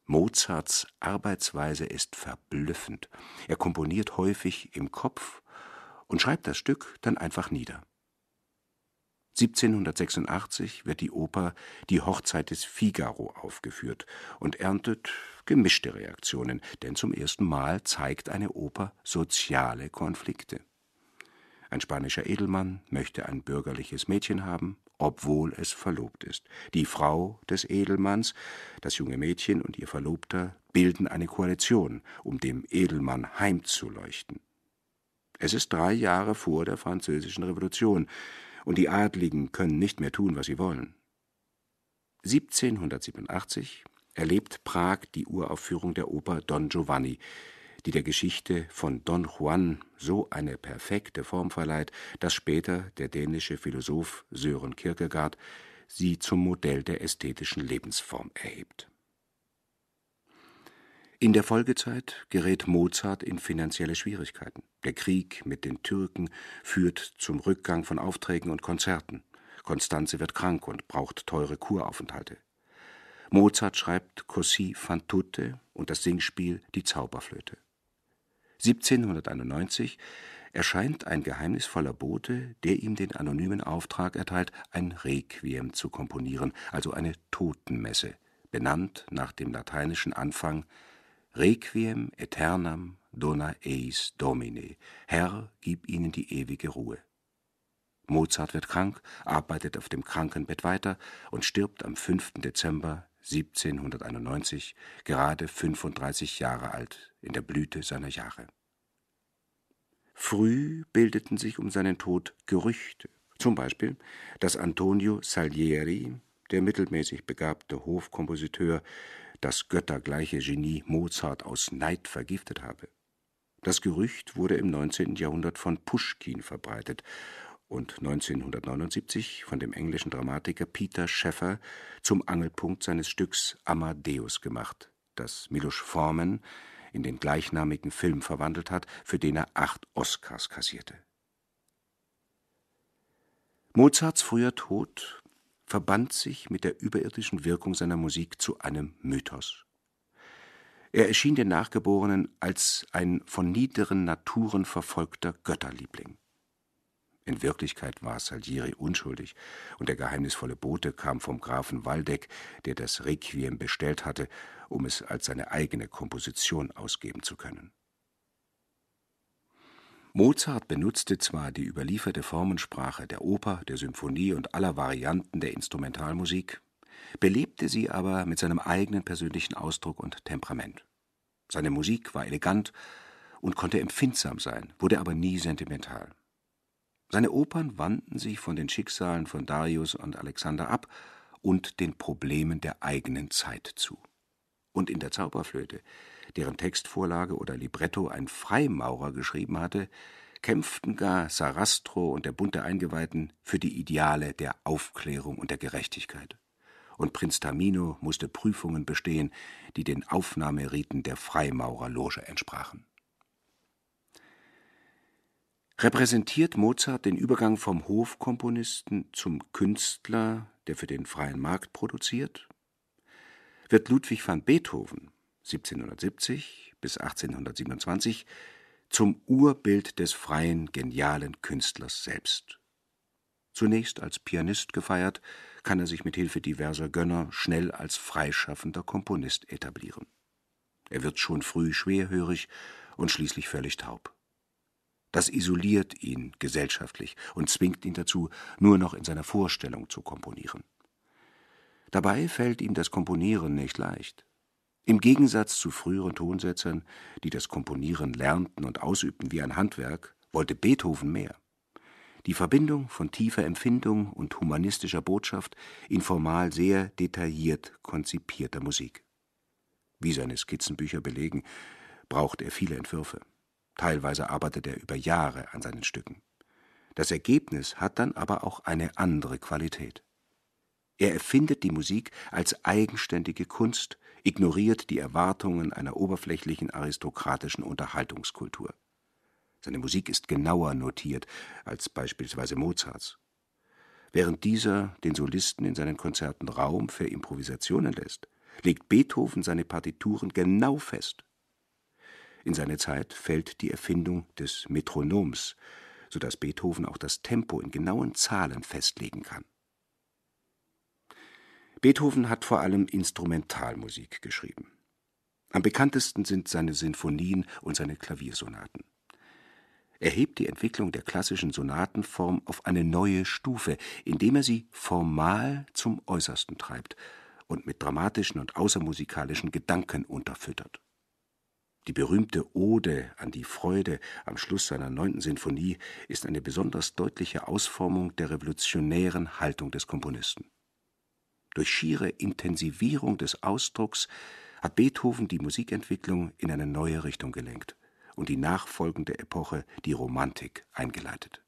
Speaker 1: Mozarts Arbeitsweise ist verblüffend. Er komponiert häufig im Kopf und schreibt das Stück dann einfach nieder. 1786 wird die Oper Die Hochzeit des Figaro aufgeführt und erntet gemischte Reaktionen, denn zum ersten Mal zeigt eine Oper soziale Konflikte. Ein spanischer Edelmann möchte ein bürgerliches Mädchen haben, obwohl es verlobt ist. Die Frau des Edelmanns, das junge Mädchen und ihr Verlobter bilden eine Koalition, um dem Edelmann heimzuleuchten. Es ist drei Jahre vor der Französischen Revolution und die Adligen können nicht mehr tun, was sie wollen. 1787 erlebt Prag die Uraufführung der Oper Don Giovanni, die der Geschichte von Don Juan so eine perfekte Form verleiht, dass später der dänische Philosoph Sören Kierkegaard sie zum Modell der ästhetischen Lebensform erhebt in der Folgezeit gerät Mozart in finanzielle Schwierigkeiten. Der Krieg mit den Türken führt zum Rückgang von Aufträgen und Konzerten. Konstanze wird krank und braucht teure Kuraufenthalte. Mozart schreibt Così fan tutte und das Singspiel Die Zauberflöte. 1791 erscheint ein geheimnisvoller Bote, der ihm den anonymen Auftrag erteilt, ein Requiem zu komponieren, also eine Totenmesse, benannt nach dem lateinischen Anfang Requiem aeternam dona eis Domine. Herr, gib ihnen die ewige Ruhe. Mozart wird krank, arbeitet auf dem Krankenbett weiter und stirbt am 5. Dezember 1791, gerade 35 Jahre alt, in der Blüte seiner Jahre. Früh bildeten sich um seinen Tod Gerüchte, zum Beispiel, dass Antonio Salieri, der mittelmäßig begabte Hofkompositeur, das göttergleiche Genie Mozart aus Neid vergiftet habe. Das Gerücht wurde im 19. Jahrhundert von Puschkin verbreitet und 1979 von dem englischen Dramatiker Peter Schäffer zum Angelpunkt seines Stücks Amadeus gemacht, das Milos Forman in den gleichnamigen Film verwandelt hat, für den er acht Oscars kassierte. Mozarts früher Tod verband sich mit der überirdischen Wirkung seiner Musik zu einem Mythos. Er erschien den Nachgeborenen als ein von niederen Naturen verfolgter Götterliebling. In Wirklichkeit war Salieri unschuldig, und der geheimnisvolle Bote kam vom Grafen Waldeck, der das Requiem bestellt hatte, um es als seine eigene Komposition ausgeben zu können. Mozart benutzte zwar die überlieferte Formensprache der Oper, der Symphonie und aller Varianten der Instrumentalmusik, belebte sie aber mit seinem eigenen persönlichen Ausdruck und Temperament. Seine Musik war elegant und konnte empfindsam sein, wurde aber nie sentimental. Seine Opern wandten sich von den Schicksalen von Darius und Alexander ab und den Problemen der eigenen Zeit zu. Und in der Zauberflöte deren Textvorlage oder Libretto ein Freimaurer geschrieben hatte, kämpften gar Sarastro und der bunte Eingeweihten für die Ideale der Aufklärung und der Gerechtigkeit. Und Prinz Tamino musste Prüfungen bestehen, die den Aufnahmeriten der Freimaurerloge entsprachen. Repräsentiert Mozart den Übergang vom Hofkomponisten zum Künstler, der für den freien Markt produziert? Wird Ludwig van Beethoven 1770 bis 1827 zum Urbild des freien, genialen Künstlers selbst. Zunächst als Pianist gefeiert, kann er sich mit Hilfe diverser Gönner schnell als freischaffender Komponist etablieren. Er wird schon früh schwerhörig und schließlich völlig taub. Das isoliert ihn gesellschaftlich und zwingt ihn dazu, nur noch in seiner Vorstellung zu komponieren. Dabei fällt ihm das Komponieren nicht leicht. Im Gegensatz zu früheren Tonsetzern, die das Komponieren lernten und ausübten wie ein Handwerk, wollte Beethoven mehr. Die Verbindung von tiefer Empfindung und humanistischer Botschaft in formal sehr detailliert konzipierter Musik. Wie seine Skizzenbücher belegen, braucht er viele Entwürfe. Teilweise arbeitet er über Jahre an seinen Stücken. Das Ergebnis hat dann aber auch eine andere Qualität. Er erfindet die Musik als eigenständige Kunst, ignoriert die Erwartungen einer oberflächlichen aristokratischen Unterhaltungskultur. Seine Musik ist genauer notiert als beispielsweise Mozarts. Während dieser den Solisten in seinen Konzerten Raum für Improvisationen lässt, legt Beethoven seine Partituren genau fest. In seine Zeit fällt die Erfindung des Metronoms, sodass Beethoven auch das Tempo in genauen Zahlen festlegen kann. Beethoven hat vor allem Instrumentalmusik geschrieben. Am bekanntesten sind seine Sinfonien und seine Klaviersonaten. Er hebt die Entwicklung der klassischen Sonatenform auf eine neue Stufe, indem er sie formal zum Äußersten treibt und mit dramatischen und außermusikalischen Gedanken unterfüttert. Die berühmte Ode an die Freude am Schluss seiner neunten Sinfonie ist eine besonders deutliche Ausformung der revolutionären Haltung des Komponisten. Durch schiere Intensivierung des Ausdrucks hat Beethoven die Musikentwicklung in eine neue Richtung gelenkt und die nachfolgende Epoche, die Romantik, eingeleitet.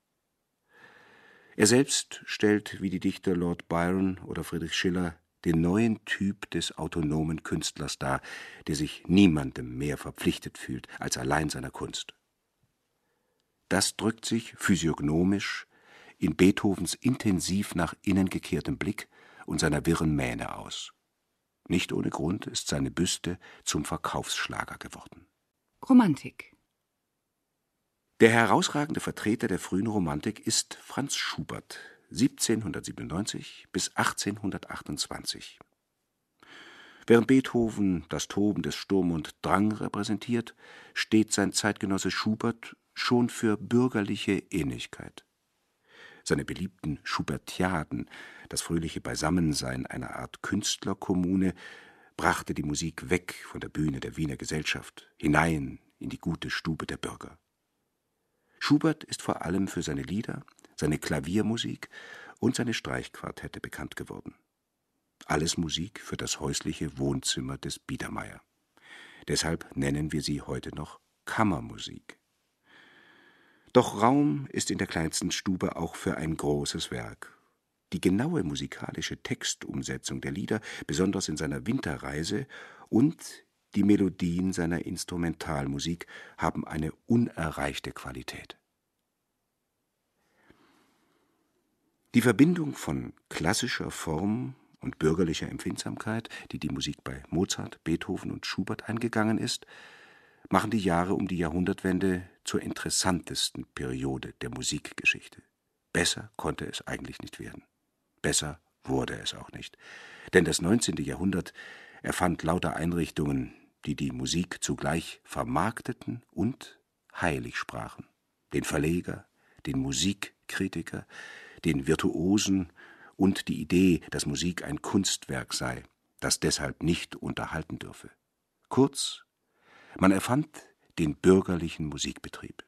Speaker 1: Er selbst stellt, wie die Dichter Lord Byron oder Friedrich Schiller, den neuen Typ des autonomen Künstlers dar, der sich niemandem mehr verpflichtet fühlt als allein seiner Kunst. Das drückt sich physiognomisch in Beethovens intensiv nach innen gekehrtem Blick und seiner wirren Mähne aus. Nicht ohne Grund ist seine Büste zum Verkaufsschlager geworden.
Speaker 2: Romantik
Speaker 1: Der herausragende Vertreter der frühen Romantik ist Franz Schubert, 1797 bis 1828. Während Beethoven das Toben des Sturm und Drang repräsentiert, steht sein Zeitgenosse Schubert schon für bürgerliche Ähnlichkeit seine beliebten Schubertiaden, das fröhliche Beisammensein einer Art Künstlerkommune, brachte die Musik weg von der Bühne der Wiener Gesellschaft, hinein in die gute Stube der Bürger. Schubert ist vor allem für seine Lieder, seine Klaviermusik und seine Streichquartette bekannt geworden. Alles Musik für das häusliche Wohnzimmer des Biedermeier. Deshalb nennen wir sie heute noch Kammermusik. Doch Raum ist in der kleinsten Stube auch für ein großes Werk. Die genaue musikalische Textumsetzung der Lieder, besonders in seiner Winterreise, und die Melodien seiner Instrumentalmusik haben eine unerreichte Qualität. Die Verbindung von klassischer Form und bürgerlicher Empfindsamkeit, die die Musik bei Mozart, Beethoven und Schubert eingegangen ist, machen die Jahre um die Jahrhundertwende zur interessantesten Periode der Musikgeschichte. Besser konnte es eigentlich nicht werden. Besser wurde es auch nicht. Denn das 19. Jahrhundert erfand lauter Einrichtungen, die die Musik zugleich vermarkteten und heilig sprachen. Den Verleger, den Musikkritiker, den Virtuosen und die Idee, dass Musik ein Kunstwerk sei, das deshalb nicht unterhalten dürfe. Kurz, man erfand den bürgerlichen Musikbetrieb.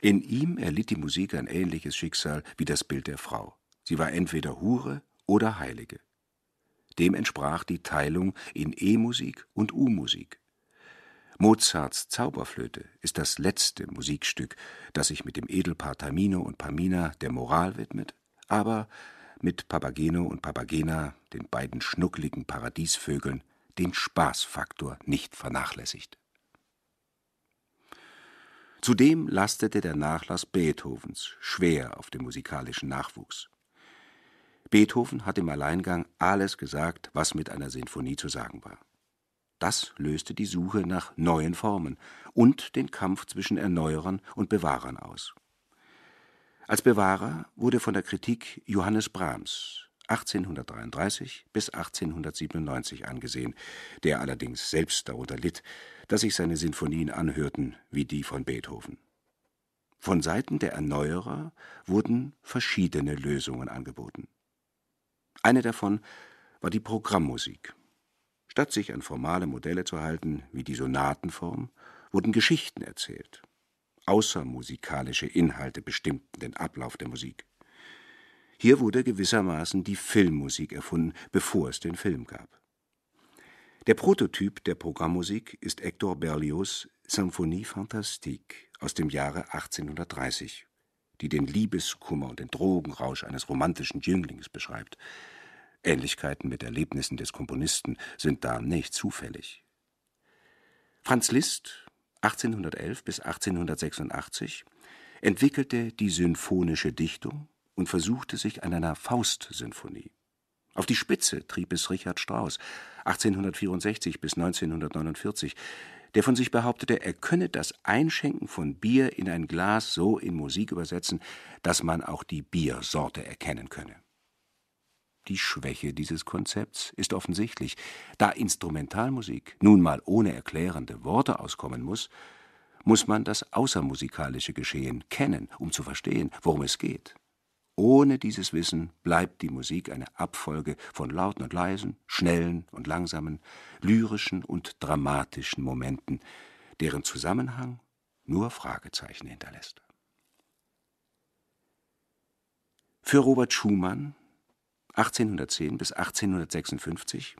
Speaker 1: In ihm erlitt die Musik ein ähnliches Schicksal wie das Bild der Frau. Sie war entweder Hure oder Heilige. Dem entsprach die Teilung in E-Musik und U-Musik. Mozarts Zauberflöte ist das letzte Musikstück, das sich mit dem Edelpaar Tamino und Pamina der Moral widmet, aber mit Papageno und Papagena, den beiden schnuckligen Paradiesvögeln, den Spaßfaktor nicht vernachlässigt. Zudem lastete der Nachlass Beethovens schwer auf dem musikalischen Nachwuchs. Beethoven hat im Alleingang alles gesagt, was mit einer Sinfonie zu sagen war. Das löste die Suche nach neuen Formen und den Kampf zwischen Erneuerern und Bewahrern aus. Als Bewahrer wurde von der Kritik Johannes Brahms, 1833 bis 1897 angesehen, der allerdings selbst darunter litt, dass sich seine Sinfonien anhörten wie die von Beethoven. Von Seiten der Erneuerer wurden verschiedene Lösungen angeboten. Eine davon war die Programmmusik. Statt sich an formale Modelle zu halten, wie die Sonatenform, wurden Geschichten erzählt. Außermusikalische Inhalte bestimmten den Ablauf der Musik. Hier wurde gewissermaßen die Filmmusik erfunden, bevor es den Film gab. Der Prototyp der Programmmusik ist Hector Berlioz' Symphonie Fantastique aus dem Jahre 1830, die den Liebeskummer und den Drogenrausch eines romantischen Jünglings beschreibt. Ähnlichkeiten mit Erlebnissen des Komponisten sind da nicht zufällig. Franz Liszt, 1811 bis 1886, entwickelte die symphonische Dichtung und versuchte sich an einer Faust-Sinfonie. Auf die Spitze trieb es Richard Strauss, 1864 bis 1949, der von sich behauptete, er könne das Einschenken von Bier in ein Glas so in Musik übersetzen, dass man auch die Biersorte erkennen könne. Die Schwäche dieses Konzepts ist offensichtlich, da Instrumentalmusik nun mal ohne erklärende Worte auskommen muss, muss man das außermusikalische Geschehen kennen, um zu verstehen, worum es geht. Ohne dieses Wissen bleibt die Musik eine Abfolge von lauten und leisen, schnellen und langsamen, lyrischen und dramatischen Momenten, deren Zusammenhang nur Fragezeichen hinterlässt. Für Robert Schumann 1810 bis 1856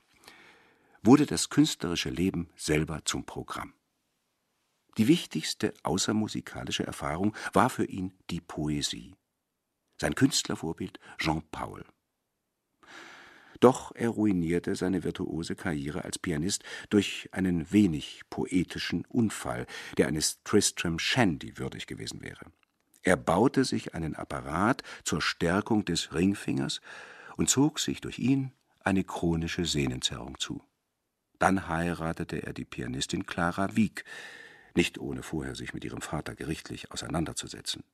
Speaker 1: wurde das künstlerische Leben selber zum Programm. Die wichtigste außermusikalische Erfahrung war für ihn die Poesie. Sein Künstlervorbild Jean Paul. Doch er ruinierte seine virtuose Karriere als Pianist durch einen wenig poetischen Unfall, der eines Tristram Shandy würdig gewesen wäre. Er baute sich einen Apparat zur Stärkung des Ringfingers und zog sich durch ihn eine chronische Sehnenzerrung zu. Dann heiratete er die Pianistin Clara Wieck, nicht ohne vorher sich mit ihrem Vater gerichtlich auseinanderzusetzen.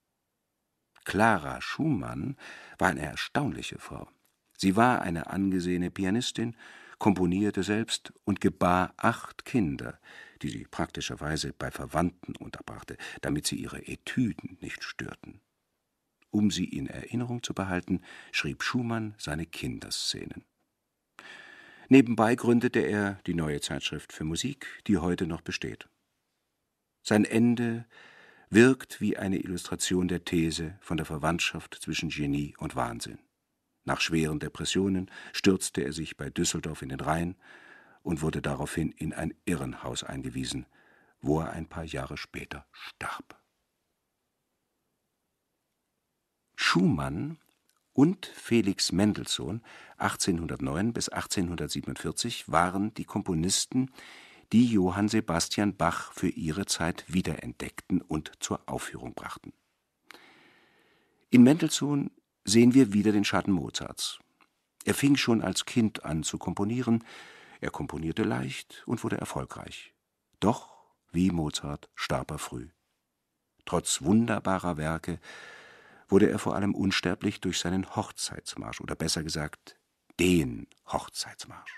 Speaker 1: Clara Schumann war eine erstaunliche Frau. Sie war eine angesehene Pianistin, komponierte selbst und gebar acht Kinder, die sie praktischerweise bei Verwandten unterbrachte, damit sie ihre Etüden nicht störten. Um sie in Erinnerung zu behalten, schrieb Schumann seine Kinderszenen. Nebenbei gründete er die neue Zeitschrift für Musik, die heute noch besteht. Sein Ende wirkt wie eine Illustration der These von der Verwandtschaft zwischen Genie und Wahnsinn. Nach schweren Depressionen stürzte er sich bei Düsseldorf in den Rhein und wurde daraufhin in ein Irrenhaus eingewiesen, wo er ein paar Jahre später starb. Schumann und Felix Mendelssohn 1809 bis 1847 waren die Komponisten, die Johann Sebastian Bach für ihre Zeit wiederentdeckten und zur Aufführung brachten. In Mendelssohn sehen wir wieder den Schatten Mozarts. Er fing schon als Kind an zu komponieren, er komponierte leicht und wurde erfolgreich. Doch, wie Mozart, starb er früh. Trotz wunderbarer Werke wurde er vor allem unsterblich durch seinen Hochzeitsmarsch oder besser gesagt den Hochzeitsmarsch.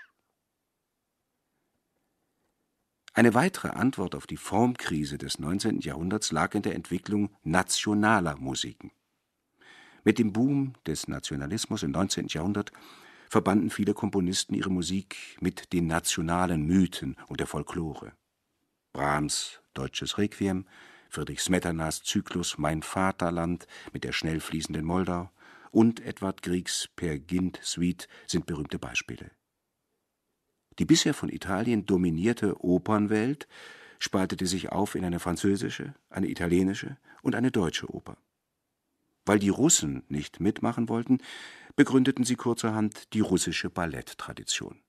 Speaker 1: Eine weitere Antwort auf die Formkrise des 19. Jahrhunderts lag in der Entwicklung nationaler Musiken. Mit dem Boom des Nationalismus im 19. Jahrhundert verbanden viele Komponisten ihre Musik mit den nationalen Mythen und der Folklore. Brahms Deutsches Requiem, Friedrich Smetanas Zyklus Mein Vaterland mit der schnell fließenden Moldau und Edward Griegs Per Gynt Suite sind berühmte Beispiele. Die bisher von Italien dominierte Opernwelt spaltete sich auf in eine französische, eine italienische und eine deutsche Oper. Weil die Russen nicht mitmachen wollten, begründeten sie kurzerhand die russische Balletttradition.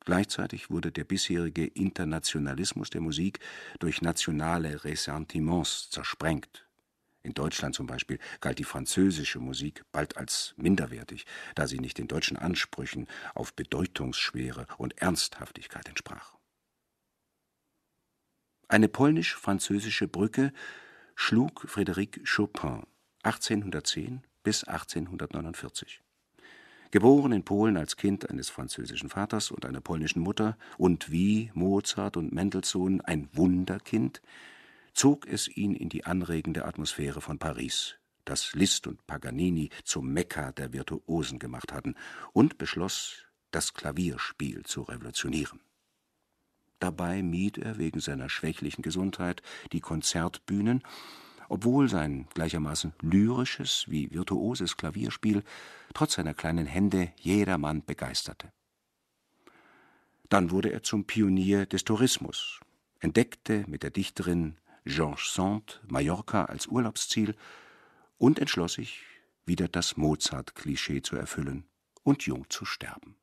Speaker 1: Gleichzeitig wurde der bisherige Internationalismus der Musik durch nationale Ressentiments zersprengt in Deutschland zum Beispiel galt die französische Musik bald als minderwertig, da sie nicht den deutschen Ansprüchen auf Bedeutungsschwere und Ernsthaftigkeit entsprach. Eine polnisch-französische Brücke schlug Frédéric Chopin 1810 bis 1849. Geboren in Polen als Kind eines französischen Vaters und einer polnischen Mutter und wie Mozart und Mendelssohn ein Wunderkind, zog es ihn in die anregende Atmosphäre von Paris, das Liszt und Paganini zum Mekka der Virtuosen gemacht hatten, und beschloss, das Klavierspiel zu revolutionieren. Dabei mied er wegen seiner schwächlichen Gesundheit die Konzertbühnen, obwohl sein gleichermaßen lyrisches wie virtuoses Klavierspiel trotz seiner kleinen Hände jedermann begeisterte. Dann wurde er zum Pionier des Tourismus, entdeckte mit der Dichterin Georges Sand, Mallorca als Urlaubsziel und entschloss sich, wieder das Mozart-Klischee zu erfüllen und jung zu sterben.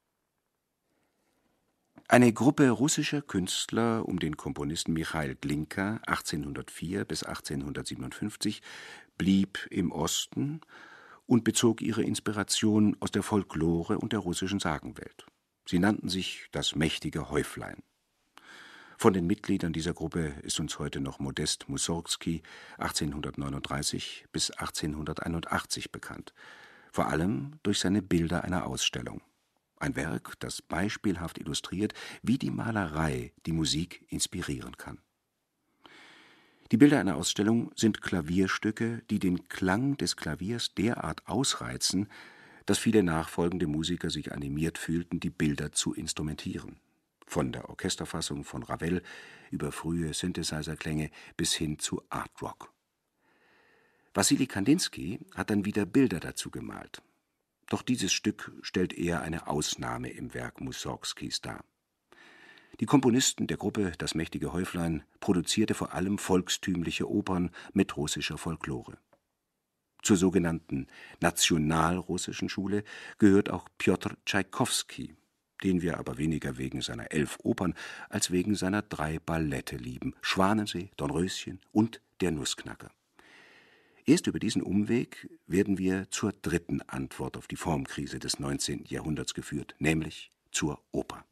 Speaker 1: Eine Gruppe russischer Künstler um den Komponisten Michail Glinka 1804 bis 1857 blieb im Osten und bezog ihre Inspiration aus der Folklore und der russischen Sagenwelt. Sie nannten sich das mächtige Häuflein. Von den Mitgliedern dieser Gruppe ist uns heute noch Modest Mussorgsky 1839 bis 1881 bekannt, vor allem durch seine Bilder einer Ausstellung. Ein Werk, das beispielhaft illustriert, wie die Malerei die Musik inspirieren kann. Die Bilder einer Ausstellung sind Klavierstücke, die den Klang des Klaviers derart ausreizen, dass viele nachfolgende Musiker sich animiert fühlten, die Bilder zu instrumentieren von der Orchesterfassung von Ravel über frühe Synthesizer-Klänge bis hin zu Art Rock. Wassili Kandinsky hat dann wieder Bilder dazu gemalt. Doch dieses Stück stellt eher eine Ausnahme im Werk Mussorgskis dar. Die Komponisten der Gruppe Das mächtige Häuflein produzierte vor allem volkstümliche Opern mit russischer Folklore. Zur sogenannten nationalrussischen Schule gehört auch Piotr Tschaikowski, den wir aber weniger wegen seiner elf Opern als wegen seiner drei Ballette lieben: Schwanensee, Dornröschen und Der Nussknacker. Erst über diesen Umweg werden wir zur dritten Antwort auf die Formkrise des 19. Jahrhunderts geführt, nämlich zur Oper.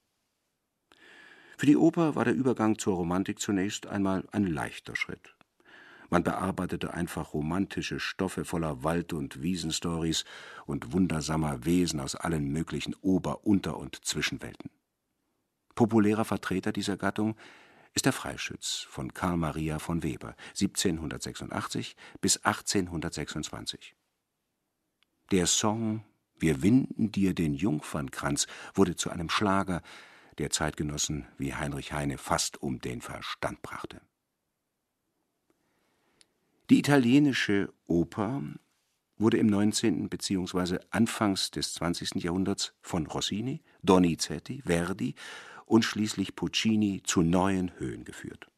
Speaker 1: Für die Oper war der Übergang zur Romantik zunächst einmal ein leichter Schritt. Man bearbeitete einfach romantische Stoffe voller Wald- und Wiesenstories und wundersamer Wesen aus allen möglichen Ober-, Unter- und Zwischenwelten. Populärer Vertreter dieser Gattung ist der Freischütz von Karl Maria von Weber 1786 bis 1826. Der Song Wir winden dir den Jungfernkranz wurde zu einem Schlager, der Zeitgenossen wie Heinrich Heine fast um den Verstand brachte. Die italienische Oper wurde im 19. bzw. anfangs des 20. Jahrhunderts von Rossini, Donizetti, Verdi und schließlich Puccini zu neuen Höhen geführt.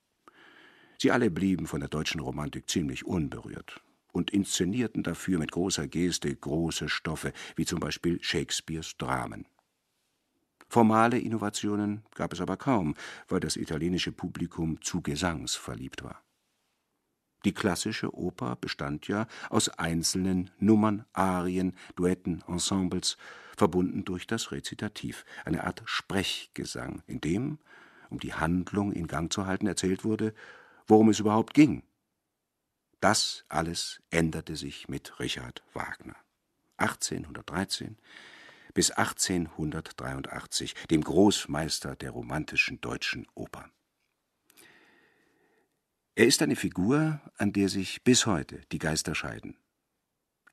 Speaker 1: Sie alle blieben von der deutschen Romantik ziemlich unberührt und inszenierten dafür mit großer Geste große Stoffe, wie zum Beispiel Shakespeares Dramen. Formale Innovationen gab es aber kaum, weil das italienische Publikum zu Gesangs verliebt war. Die klassische Oper bestand ja aus einzelnen Nummern, Arien, Duetten, Ensembles, verbunden durch das Rezitativ, eine Art Sprechgesang, in dem, um die Handlung in Gang zu halten, erzählt wurde, worum es überhaupt ging. Das alles änderte sich mit Richard Wagner. 1813 bis 1883, dem Großmeister der romantischen deutschen Opern. Er ist eine Figur, an der sich bis heute die Geister scheiden.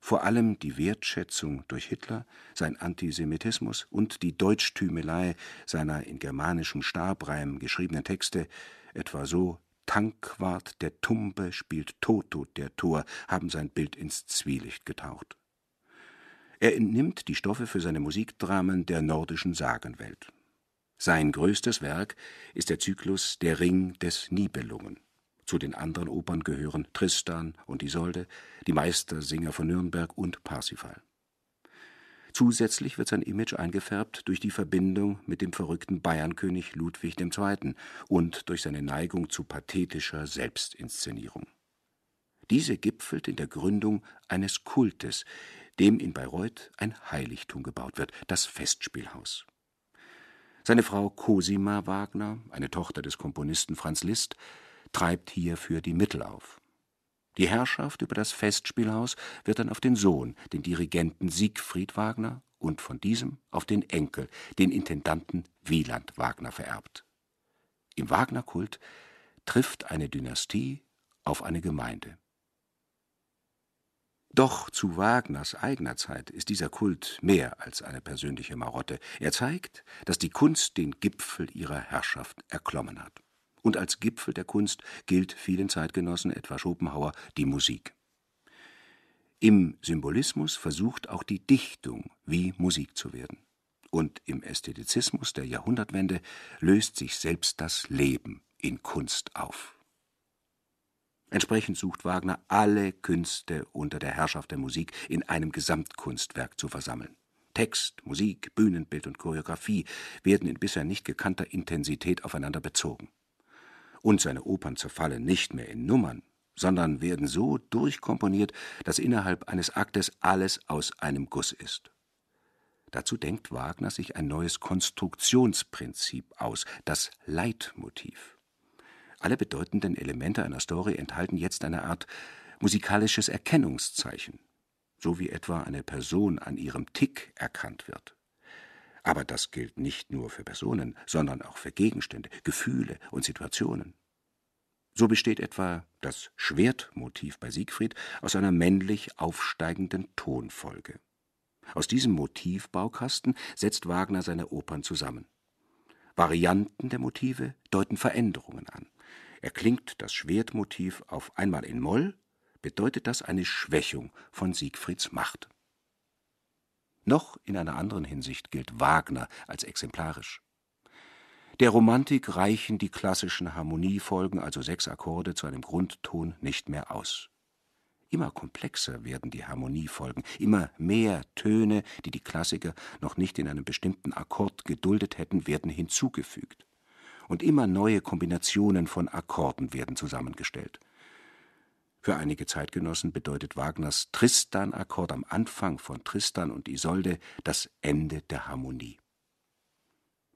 Speaker 1: Vor allem die Wertschätzung durch Hitler, sein Antisemitismus und die Deutschtümelei seiner in germanischem Stabreim geschriebenen Texte, etwa so Tankwart der Tumbe spielt Toto der Tor, haben sein Bild ins Zwielicht getaucht. Er entnimmt die Stoffe für seine Musikdramen der nordischen Sagenwelt. Sein größtes Werk ist der Zyklus Der Ring des Nibelungen. Zu den anderen Opern gehören Tristan und Isolde, die Meistersinger von Nürnberg und Parsifal. Zusätzlich wird sein Image eingefärbt durch die Verbindung mit dem verrückten Bayernkönig Ludwig II. und durch seine Neigung zu pathetischer Selbstinszenierung. Diese gipfelt in der Gründung eines Kultes, dem in Bayreuth ein Heiligtum gebaut wird, das Festspielhaus. Seine Frau Cosima Wagner, eine Tochter des Komponisten Franz Liszt, treibt hierfür die Mittel auf. Die Herrschaft über das Festspielhaus wird dann auf den Sohn, den Dirigenten Siegfried Wagner, und von diesem auf den Enkel, den Intendanten Wieland Wagner, vererbt. Im Wagnerkult trifft eine Dynastie auf eine Gemeinde. Doch zu Wagners eigener Zeit ist dieser Kult mehr als eine persönliche Marotte. Er zeigt, dass die Kunst den Gipfel ihrer Herrschaft erklommen hat und als Gipfel der Kunst gilt vielen Zeitgenossen, etwa Schopenhauer, die Musik. Im Symbolismus versucht auch die Dichtung wie Musik zu werden. Und im Ästhetizismus der Jahrhundertwende löst sich selbst das Leben in Kunst auf. Entsprechend sucht Wagner alle Künste unter der Herrschaft der Musik in einem Gesamtkunstwerk zu versammeln. Text, Musik, Bühnenbild und Choreografie werden in bisher nicht gekannter Intensität aufeinander bezogen und seine Opern zerfallen nicht mehr in Nummern, sondern werden so durchkomponiert, dass innerhalb eines Aktes alles aus einem Guss ist. Dazu denkt Wagner sich ein neues Konstruktionsprinzip aus, das Leitmotiv. Alle bedeutenden Elemente einer Story enthalten jetzt eine Art musikalisches Erkennungszeichen, so wie etwa eine Person an ihrem Tick erkannt wird. Aber das gilt nicht nur für Personen, sondern auch für Gegenstände, Gefühle und Situationen. So besteht etwa das Schwertmotiv bei Siegfried aus einer männlich aufsteigenden Tonfolge. Aus diesem Motivbaukasten setzt Wagner seine Opern zusammen. Varianten der Motive deuten Veränderungen an. Erklingt das Schwertmotiv auf einmal in Moll, bedeutet das eine Schwächung von Siegfrieds Macht noch in einer anderen Hinsicht gilt Wagner als exemplarisch. Der Romantik reichen die klassischen Harmoniefolgen, also sechs Akkorde zu einem Grundton, nicht mehr aus. Immer komplexer werden die Harmoniefolgen, immer mehr Töne, die die Klassiker noch nicht in einem bestimmten Akkord geduldet hätten, werden hinzugefügt. Und immer neue Kombinationen von Akkorden werden zusammengestellt. Für einige Zeitgenossen bedeutet Wagners Tristan-Akkord am Anfang von Tristan und Isolde das Ende der Harmonie.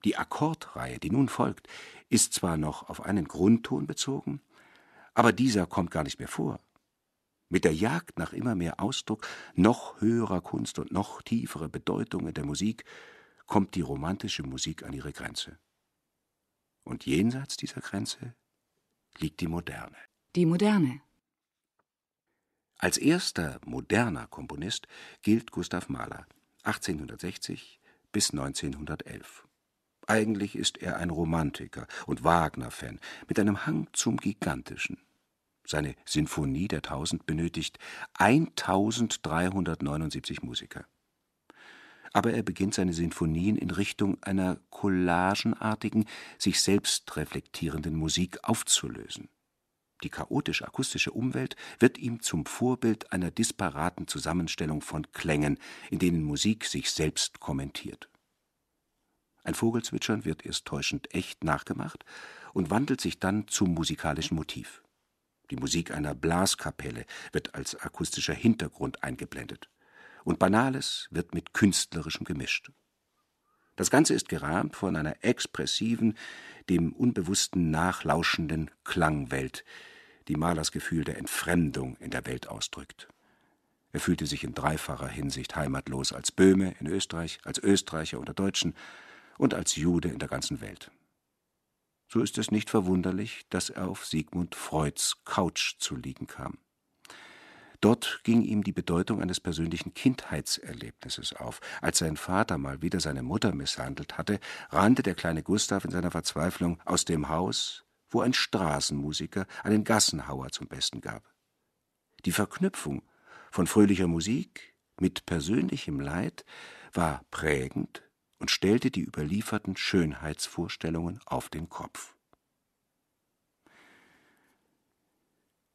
Speaker 1: Die Akkordreihe, die nun folgt, ist zwar noch auf einen Grundton bezogen, aber dieser kommt gar nicht mehr vor. Mit der Jagd nach immer mehr Ausdruck, noch höherer Kunst und noch tieferer Bedeutungen der Musik kommt die romantische Musik an ihre Grenze. Und jenseits dieser Grenze liegt die Moderne.
Speaker 2: Die Moderne,
Speaker 1: als erster moderner Komponist gilt Gustav Mahler 1860 bis 1911. Eigentlich ist er ein Romantiker und Wagner-Fan mit einem Hang zum Gigantischen. Seine Sinfonie der Tausend benötigt 1379 Musiker. Aber er beginnt seine Sinfonien in Richtung einer collagenartigen, sich selbst reflektierenden Musik aufzulösen die chaotisch-akustische Umwelt wird ihm zum Vorbild einer disparaten Zusammenstellung von Klängen, in denen Musik sich selbst kommentiert. Ein Vogelzwitschern wird erst täuschend echt nachgemacht und wandelt sich dann zum musikalischen Motiv. Die Musik einer Blaskapelle wird als akustischer Hintergrund eingeblendet. Und Banales wird mit Künstlerischem gemischt. Das Ganze ist gerahmt von einer expressiven, dem unbewussten nachlauschenden Klangwelt, die Malers Gefühl der Entfremdung in der Welt ausdrückt. Er fühlte sich in dreifacher Hinsicht heimatlos als Böhme in Österreich, als Österreicher unter Deutschen und als Jude in der ganzen Welt. So ist es nicht verwunderlich, dass er auf Sigmund Freuds Couch zu liegen kam. Dort ging ihm die Bedeutung eines persönlichen Kindheitserlebnisses auf. Als sein Vater mal wieder seine Mutter misshandelt hatte, rannte der kleine Gustav in seiner Verzweiflung aus dem Haus, wo ein Straßenmusiker einen Gassenhauer zum Besten gab. Die Verknüpfung von fröhlicher Musik mit persönlichem Leid war prägend und stellte die überlieferten Schönheitsvorstellungen auf den Kopf.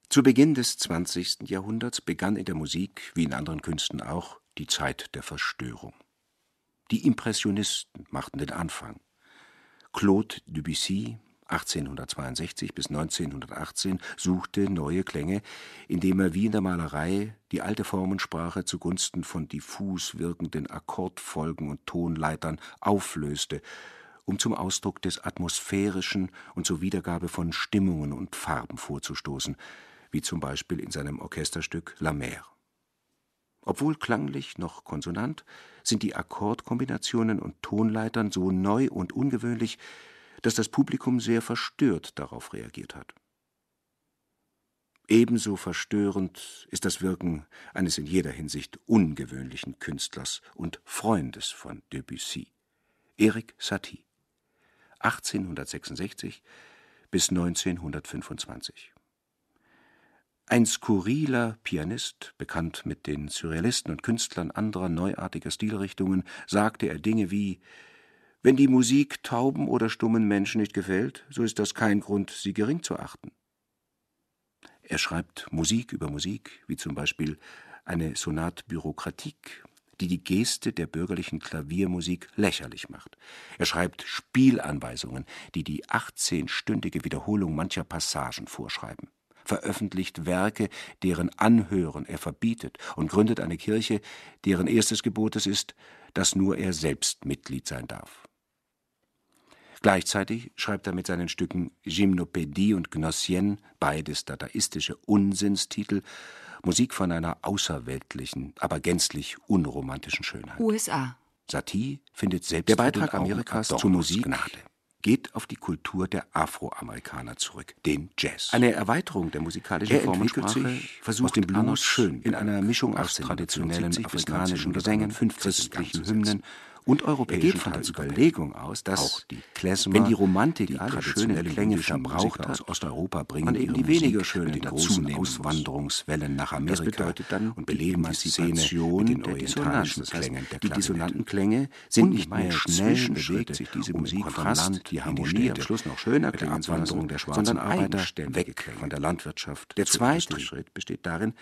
Speaker 1: Zu Beginn des 20. Jahrhunderts begann in der Musik, wie in anderen Künsten auch, die Zeit der Verstörung. Die Impressionisten machten den Anfang. Claude Debussy 1862 bis 1918 suchte neue Klänge, indem er wie in der Malerei die alte Formensprache zugunsten von diffus wirkenden Akkordfolgen und Tonleitern auflöste, um zum Ausdruck des Atmosphärischen und zur Wiedergabe von Stimmungen und Farben vorzustoßen, wie zum Beispiel in seinem Orchesterstück La Mer. Obwohl klanglich noch konsonant, sind die Akkordkombinationen und Tonleitern so neu und ungewöhnlich, dass das Publikum sehr verstört darauf reagiert hat. Ebenso verstörend ist das Wirken eines in jeder Hinsicht ungewöhnlichen Künstlers und Freundes von Debussy, Erik Satie, 1866 bis 1925. Ein skurriler Pianist, bekannt mit den Surrealisten und Künstlern anderer neuartiger Stilrichtungen, sagte er Dinge wie wenn die Musik tauben oder stummen Menschen nicht gefällt, so ist das kein Grund, sie gering zu achten. Er schreibt Musik über Musik, wie zum Beispiel eine Sonat Bürokratik, die die Geste der bürgerlichen Klaviermusik lächerlich macht. Er schreibt Spielanweisungen, die die 18-stündige Wiederholung mancher Passagen vorschreiben veröffentlicht Werke, deren Anhören er verbietet, und gründet eine Kirche, deren erstes Gebot es ist, dass nur er selbst Mitglied sein darf. Gleichzeitig schreibt er mit seinen Stücken Gymnopädie und Gnossienne, beides dadaistische Unsinnstitel, Musik von einer außerweltlichen, aber gänzlich unromantischen Schönheit. USA. Satie findet selbst der Beitrag Amerikas zur Musik Gnade geht auf die Kultur der Afroamerikaner zurück, den Jazz. Eine Erweiterung der musikalischen er Formensprache versucht aus dem Blues schön in einer Mischung aus traditionellen afrikanischen Gesängen, christlichen Hymnen und europäischen er geht von der Überlegung aus, dass auch die Klezmer, wenn die Romantik die alle schönen Klänge verbraucht aus Osteuropa bringen eben die weniger schönen mit den großen Auswanderungswellen nach Amerika das bedeutet dann und beleben die Szene mit den orientalischen Klängen der Die dissonanten Klänge sind nicht mehr schnell bewegt sich diese Musik um von Land, die Harmonie am Schluss noch schöner mit der Abwanderung der schwarzen Arbeiter weg von der Landwirtschaft. Der zweite Schritt besteht darin,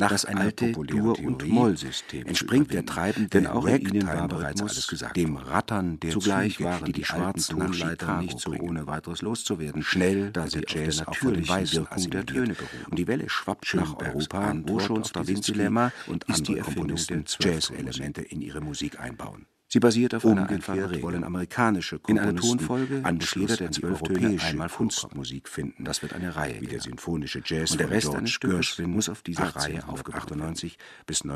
Speaker 1: nach das alte Dur- und Mollsystem entspringt der treibende denn auch in Ragtime-Rhythmus dem Rattern der Zugleich Züge, waren die, die schwarzen Tonleiter nicht so ohne weiteres loszuwerden, schnell, da sie Jazz auf den Weißwirkung der Töne beruhen. Und die Welle schwappt nach Europa, wo schon Stravinsky und andere Komponisten Jazz-Elemente in ihre Musik einbauen. Sie basiert auf Umgekehrt einer Regel. wollen amerikanische Komponisten Anschluss an die europäische Kunstmusik finden. Das wird eine Reihe, wie der sinfonische Jazz und der Rest eines Stückes muss auf dieser Reihe aufgebaut werden.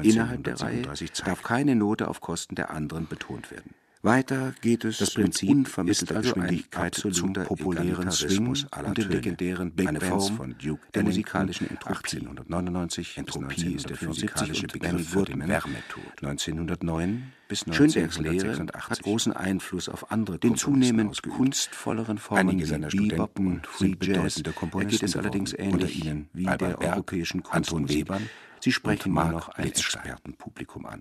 Speaker 1: Innerhalb der Reihe darf keine Note auf Kosten der anderen betont werden. Weiter geht es das Prinzip mit ist also ein absoluter populären Swing und den legendären Big eine Form von Duke der musikalischen Entropie. 1899 Entropie ist der physikalische Begriff für den Wärmetod. 1909 bis hat großen Einfluss auf andere den zunehmend ausgeübt. kunstvolleren Formen Einige seiner Bebop und Free Jazz ergeht es allerdings ähnlich ihnen wie Albert der Berg, europäischen Kunst. Anton Webern, Sie sprechen immer noch ein Expertenpublikum an.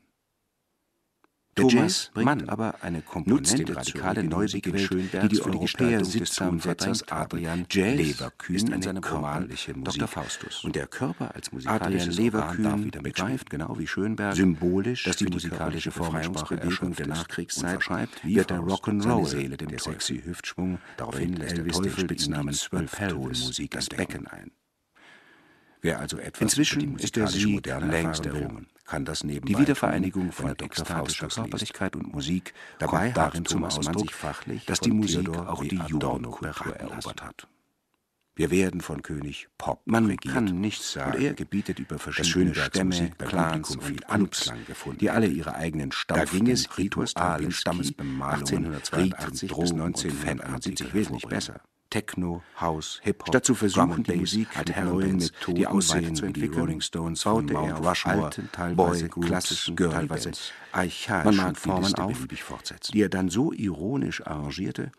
Speaker 2: Der Thomas Jazz Mann
Speaker 1: aber eine Komponente nutzt den radikalen Neubeginn Schönberg, die die Europäer sittsam verdrängt Adrian Jazz Leverkühn ist in seinem Roman Dr. Faustus. Und der Körper als musikalisches Adrian Leverkühn Organ wieder begreift, genau wie Schönberg, symbolisch, dass die musikalische Formensprache der Nachkriegszeit schreibt, wie wird der Rock'n'Roll, Seele dem der sexy Hüftschwung, daraufhin lässt Elvis den Spitznamen Swell Paris Musik ins Becken ein. Wer also etwas Inzwischen ist der Sieg längst errungen. Kann das nebenbei die Wiedervereinigung von ekstatischer Körperlichkeit und Musik dabei kommt darin zum Ausdruck, dass die Musik auch die Jugendkultur erobert hat. Wir werden von König Pop Man regiert. kann nichts sagen. Und er gebietet über verschiedene Stämme, Clans und viel Clubs, die alle ihre eigenen Stampften, da ging es Rituale, Stammesbemalungen, 1882 Drogen bis 1975 wesentlich besser. Techno, House, Hip-Hop, Statt zu versuchen, die Musik mit neuen Methoden die aussehen wie die Rolling Stones baute er Rushmore, alten, teilweise Boy, klassischen, Girl teilweise archaischen Formen auf, die er dann so ironisch arrangierte,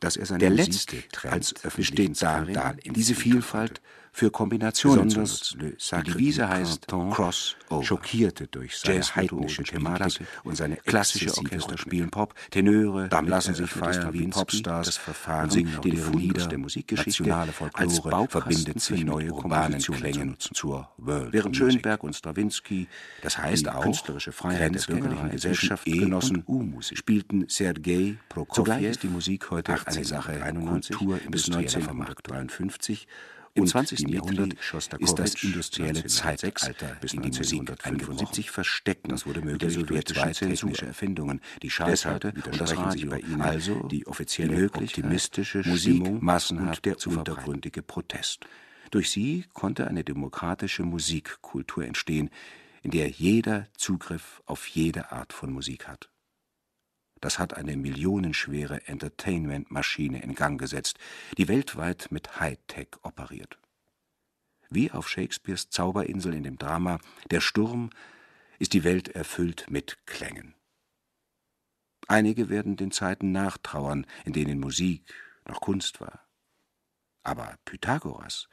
Speaker 1: dass er seine Der Musik Trend als besteht darin, diese Vielfalt für Kombinationen Besonders zu nutzen. Die Devise heißt Cross Over. Schockierte durch seine Jazz heidnische Thematik und seine klassische Orchester spielen Pop, Tenöre Damit lassen sich feiern wie Popstars das Verfahren und singt den Fundus der Musikgeschichte nationale Folklore als verbindet sich neue urbanen Klängen zur World Während Schönberg und Stravinsky, das heißt auch künstlerische Freiheit der bürgerlichen Gesellschaft e genossen, spielten Sergei Prokofiev, Zugleich ist die Musik heute eine Sache Kultur bis 1953 im 20. Jahrhundert ist das industrielle Zeitalter in die Musik eingebrochen. Verstecken das wurde möglich der sowjetischen technische Erfindungen, die Schallplatte und das Radio, bei ihnen also die offizielle optimistische Stimmung, Musik massenhaft der untergründige Protest. Durch sie konnte eine demokratische Musikkultur entstehen, in der jeder Zugriff auf jede Art von Musik hat. Das hat eine millionenschwere Entertainment-Maschine in Gang gesetzt, die weltweit mit Hightech operiert. Wie auf Shakespeares Zauberinsel in dem Drama Der Sturm ist die Welt erfüllt mit Klängen. Einige werden den Zeiten nachtrauern, in denen Musik noch Kunst war. Aber Pythagoras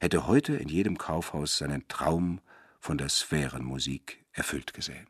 Speaker 1: hätte heute in jedem Kaufhaus seinen Traum von der Sphärenmusik erfüllt gesehen.